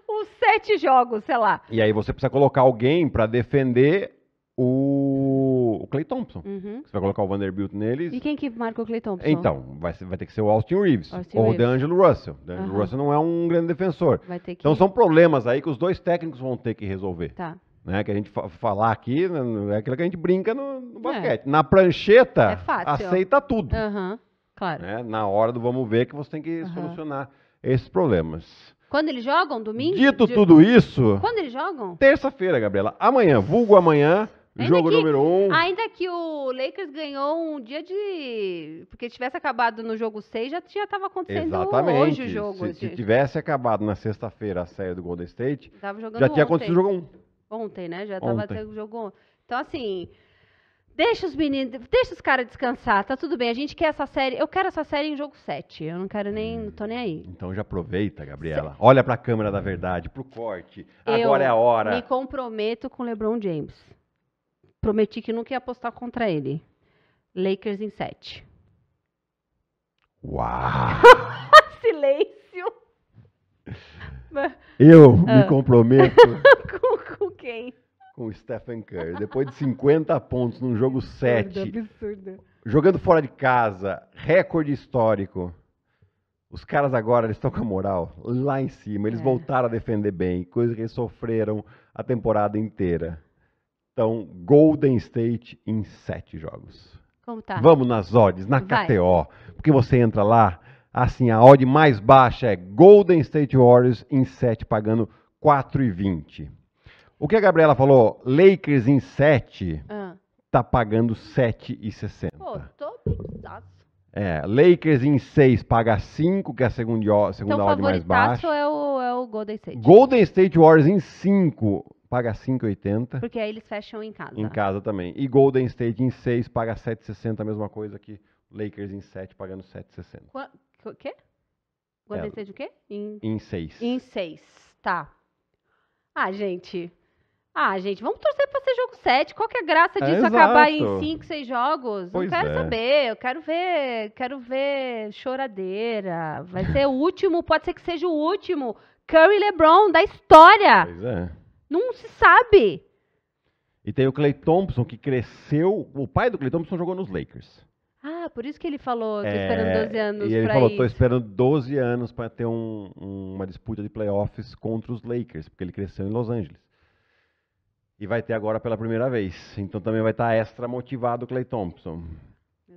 Os sete jogos, sei lá. E aí você precisa colocar alguém para defender o, o Clay Thompson. Uhum. Você vai colocar o Vanderbilt neles. E quem que marca o Clay Thompson? Então, vai, vai ter que ser o Austin Reeves Austin ou Reeves. o DeAngelo Russell. O DeAngelo uhum. Russell não é um grande defensor. Que... Então são problemas aí que os dois técnicos vão ter que resolver. Tá né? Que a gente falar aqui né, é aquilo que a gente brinca no, no é. basquete. É. Na prancheta, é aceita tudo. Uhum, claro. Né? Na hora do vamos ver que você tem que uhum. solucionar esses problemas. Quando eles jogam? Domingo? Dito de... tudo isso. Quando eles jogam? Terça-feira, Gabriela. Amanhã, vulgo amanhã. Ainda jogo que, número um. Ainda que o Lakers ganhou um dia de. Porque tivesse acabado no jogo 6, já estava acontecendo Exatamente. hoje o jogo. Se, se tivesse acabado na sexta-feira a série do Golden State, já tinha ontem. acontecido o jogo 1. Um. Ontem, né? Já tava até o jogo. Então, assim. Deixa os meninos, deixa os caras descansar, tá tudo bem. A gente quer essa série, eu quero essa série em jogo 7. Eu não quero nem, não tô nem aí. Então já aproveita, Gabriela. Cê... Olha pra câmera da verdade, pro corte. Agora eu é a hora. Me comprometo com LeBron James. Prometi que nunca ia apostar contra ele. Lakers em 7. Uau! Silêncio. Eu me ah. comprometo quem? Com o Stephen Curry. Depois de 50 pontos num jogo 7. Absurdo, absurdo. Jogando fora de casa, recorde histórico. Os caras agora estão com a moral lá em cima. Eles é. voltaram a defender bem, coisa que eles sofreram a temporada inteira. Então, Golden State em sete jogos. Como tá? Vamos nas odds, na Vai. KTO. Porque você entra lá, assim, a odd mais baixa é Golden State Warriors em 7, pagando 4,20. O que a Gabriela falou, Lakers em 7, ah. tá pagando 7,60. Pô, tô pensado. É, Lakers em 6 paga 5, que é a segunda, então, segunda então, odd mais baixa. O é o é o Golden State. Golden State Warriors em 5 paga 5,80. Porque aí eles fecham em casa. Em casa também. E Golden State em 6 paga 7,60, a mesma coisa que Lakers em 7 pagando 7,60. O quê? É. Golden é. State o quê? Em 6. Em 6, tá. Ah, gente, ah, gente, vamos torcer pra ser jogo 7. Qual que é a graça é, disso é, acabar em 5, 6 jogos? Pois não quero é. saber. Eu quero ver, quero ver choradeira. Vai ser o último, pode ser que seja o último Curry LeBron da história. Pois é. Não se sabe. E tem o Clay Thompson que cresceu, o pai do Clay Thompson jogou nos Lakers. Ah, por isso que ele falou, tô é, esperando 12 anos E ele falou, isso. tô esperando 12 anos para ter um, uma disputa de playoffs contra os Lakers, porque ele cresceu em Los Angeles. E vai ter agora pela primeira vez. Então também vai estar extra motivado o Clay Thompson.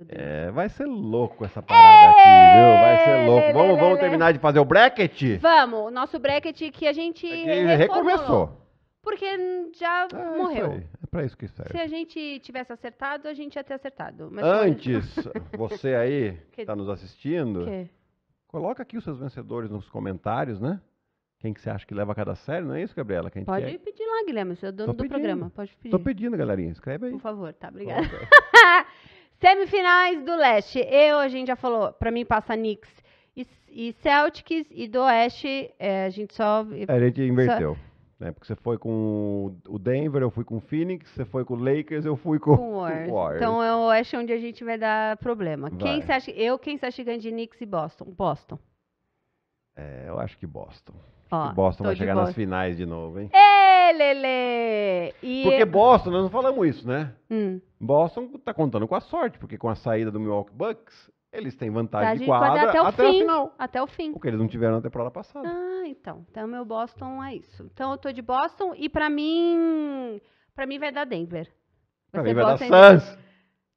É, vai ser louco essa parada aqui, viu? Vai ser é, louco. Vamos, vamos é, é, terminar de fazer o bracket? Vamos, o nosso bracket que a gente que recomeçou. Porque já é, morreu. É pra isso que serve. Se a gente tivesse acertado, a gente ia ter acertado. Mas Antes, você aí que tá nos assistindo, que? coloca aqui os seus vencedores nos comentários, né? quem que você acha que leva a cada série, não é isso, Gabriela? Pode quer? pedir lá, Guilherme, você é dono do pedindo. programa. Pode pedir. Tô pedindo, galerinha, escreve aí. Por favor, tá, obrigada. É. Semifinais do leste. Eu, a gente já falou, pra mim passa Knicks e, Celtics, e do oeste é, a gente só... É, a gente inverteu. né? Porque você foi com o Denver, eu fui com o Phoenix, você foi com o Lakers, eu fui com, com o Warriors. Então é o oeste onde a gente vai dar problema. Vai. Quem você acha, eu quem você acha que ganha de Knicks e Boston? Boston. É, eu acho que Boston. Ó, que Boston vai chegar Boston. nas finais de novo, hein? É, Lele! E... Porque Boston, nós não falamos isso, né? Hum. Boston tá contando com a sorte, porque com a saída do Milwaukee Bucks, eles têm vantagem tá de quadra até, o, até fim, o final. Até o fim. O que eles não tiveram na temporada passada. Ah, então. Então meu Boston é isso. Então eu tô de Boston e para mim, para mim vai dar Denver. Vai pra mim vai dar Suns.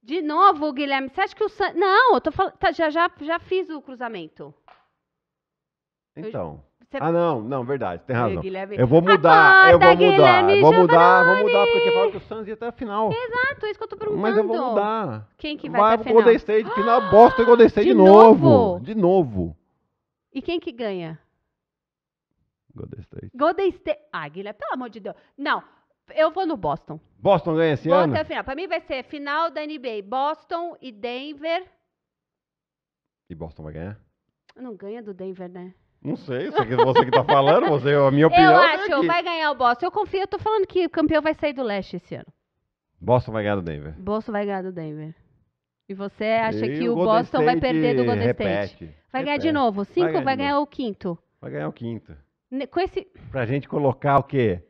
De novo, Guilherme, você acha que o Suns... Não, eu tô falando, tá, já já já fiz o cruzamento. Então. Cê... Ah, não, não, verdade, tem razão. Guilherme... Eu vou mudar, Acorda, eu vou mudar, Guilherme eu vou mudar, Giovanni! vou mudar, porque tinha que o Suns ia até a final. Exato, é isso que eu tô perguntando. Mas eu vou mudar. Quem que vai, vai até a final? Golden State, final bosta e Golden State de, de novo. De novo. E quem que ganha? Golden State. Golden State. Ah, Guilherme, pelo amor de Deus. Não, eu vou no Boston. Boston ganha esse vou ano? Até a final. Pra mim vai ser final da NBA, Boston e Denver. E Boston vai ganhar? Não ganha do Denver, né? Não sei, isso aqui, é você que tá falando, você, a minha opinião. Eu é acho, é que... vai ganhar o Boston. Eu confio, eu tô falando que o campeão vai sair do leste esse ano. Boston vai ganhar do Denver. Boston vai ganhar do Denver. E você acha e que o, Boston State vai perder do Golden repete, State? Vai repete. ganhar de novo. Cinco vai ganhar, vai ganhar o quinto. Vai ganhar o quinto. Com esse... Pra gente colocar o quê?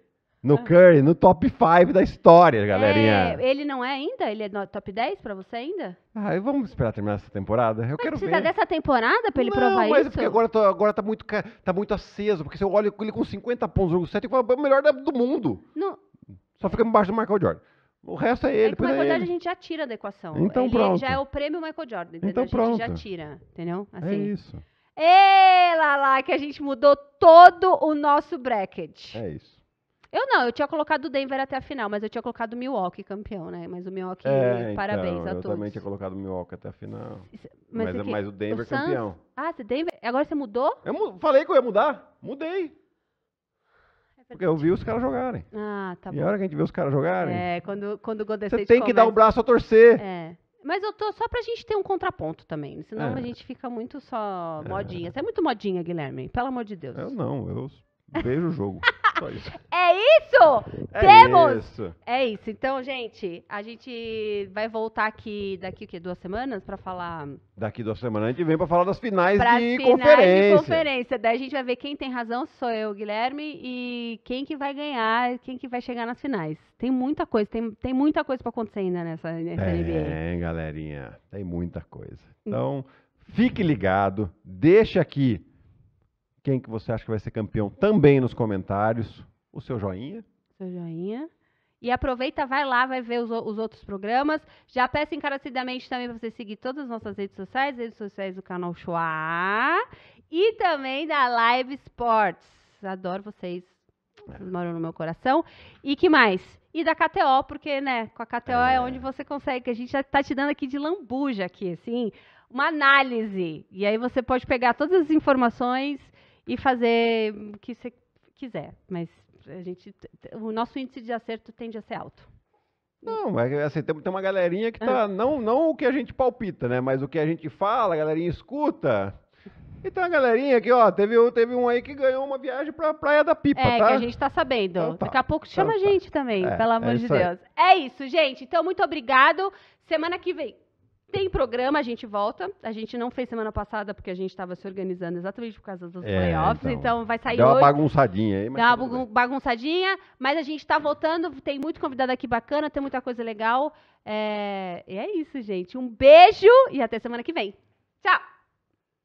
No ah. Curry, no top 5 da história, galerinha. É, ele não é ainda? Ele é no top 10 pra você ainda? Ah, vamos esperar terminar essa temporada? Eu mas quero precisa ver. dessa temporada pra ele não, provar mas é isso? porque agora, tá, agora tá, muito, tá muito aceso. Porque se eu olho ele com 50 pontos no jogo 7, é o melhor do mundo. No... Só fica embaixo do Michael Jordan. O resto é ele. É que o é Michael é Jordan a gente já tira da equação. Então ele pronto. já é o prêmio Michael Jordan, então entendeu? Então a gente pronto. já tira, entendeu? É assim. É isso. Ê, Lala, que a gente mudou todo o nosso bracket. É isso. Eu não, eu tinha colocado o Denver até a final, mas eu tinha colocado o Milwaukee campeão, né? Mas o Milwaukee, é, parabéns então, a todos. Eu também tinha colocado o Milwaukee até a final. mas, mas, mas, o é Denver o campeão. Ah, você Denver. Agora você mudou? Eu falei que eu ia mudar. Mudei. É Porque eu vi os caras jogarem. Ah, tá bom. E a hora que a gente vê os caras jogarem. É, quando, quando o Golden Você tem começa... que dar o um braço a torcer. É. Mas eu tô só pra gente ter um contraponto também. Né? Senão é. a gente fica muito só é. modinha. Você é muito modinha, Guilherme. Pelo amor de Deus. Eu não, eu vejo o jogo. É isso? É Temos! Isso. É isso. Então, gente, a gente vai voltar aqui daqui o quê? Duas semanas para falar. Daqui duas semanas a gente vem para falar das finais de finais conferência. De conferência. Daí a gente vai ver quem tem razão, sou eu, Guilherme, e quem que vai ganhar, quem que vai chegar nas finais. Tem muita coisa, tem, tem muita coisa para acontecer ainda nessa, nessa é, NBA. É, galerinha, tem muita coisa. Hum. Então, hum. fique ligado, deixa aqui quem que você acha que vai ser campeão também nos comentários. O seu joinha. Seu joinha. E aproveita, vai lá, vai ver os, os outros programas. Já peço encarecidamente também para você seguir todas as nossas redes sociais, redes sociais do canal Chua e também da Live Sports. Adoro vocês. Vocês é. moram no meu coração. E que mais? E da KTO, porque, né, com a KTO é, é onde você consegue, que a gente já está te dando aqui de lambuja aqui, assim, uma análise. E aí você pode pegar todas as informações e fazer o que você quiser. Mas a gente, o nosso índice de acerto tende a ser alto. Não, é assim, tem, tem uma galerinha que tá. Ah. Não, não o que a gente palpita, né? Mas o que a gente fala, a galerinha escuta. E tem uma galerinha aqui, ó. Teve, teve um aí que ganhou uma viagem pra Praia da Pipa, é, tá? É, que a gente tá sabendo. Então, tá. Daqui a pouco então chama então, a tá. gente tá. também, é, pelo é amor é de Deus. Aí. É isso, gente. Então, muito obrigado. Semana que vem. Tem programa, a gente volta. A gente não fez semana passada porque a gente estava se organizando exatamente por causa dos é, playoffs. Então, então, vai sair deu hoje. Dá uma bagunçadinha aí, mas. Dá uma bagunçadinha, mas a gente está voltando. Tem muito convidado aqui bacana, tem muita coisa legal. É... E é isso, gente. Um beijo e até semana que vem. Tchau!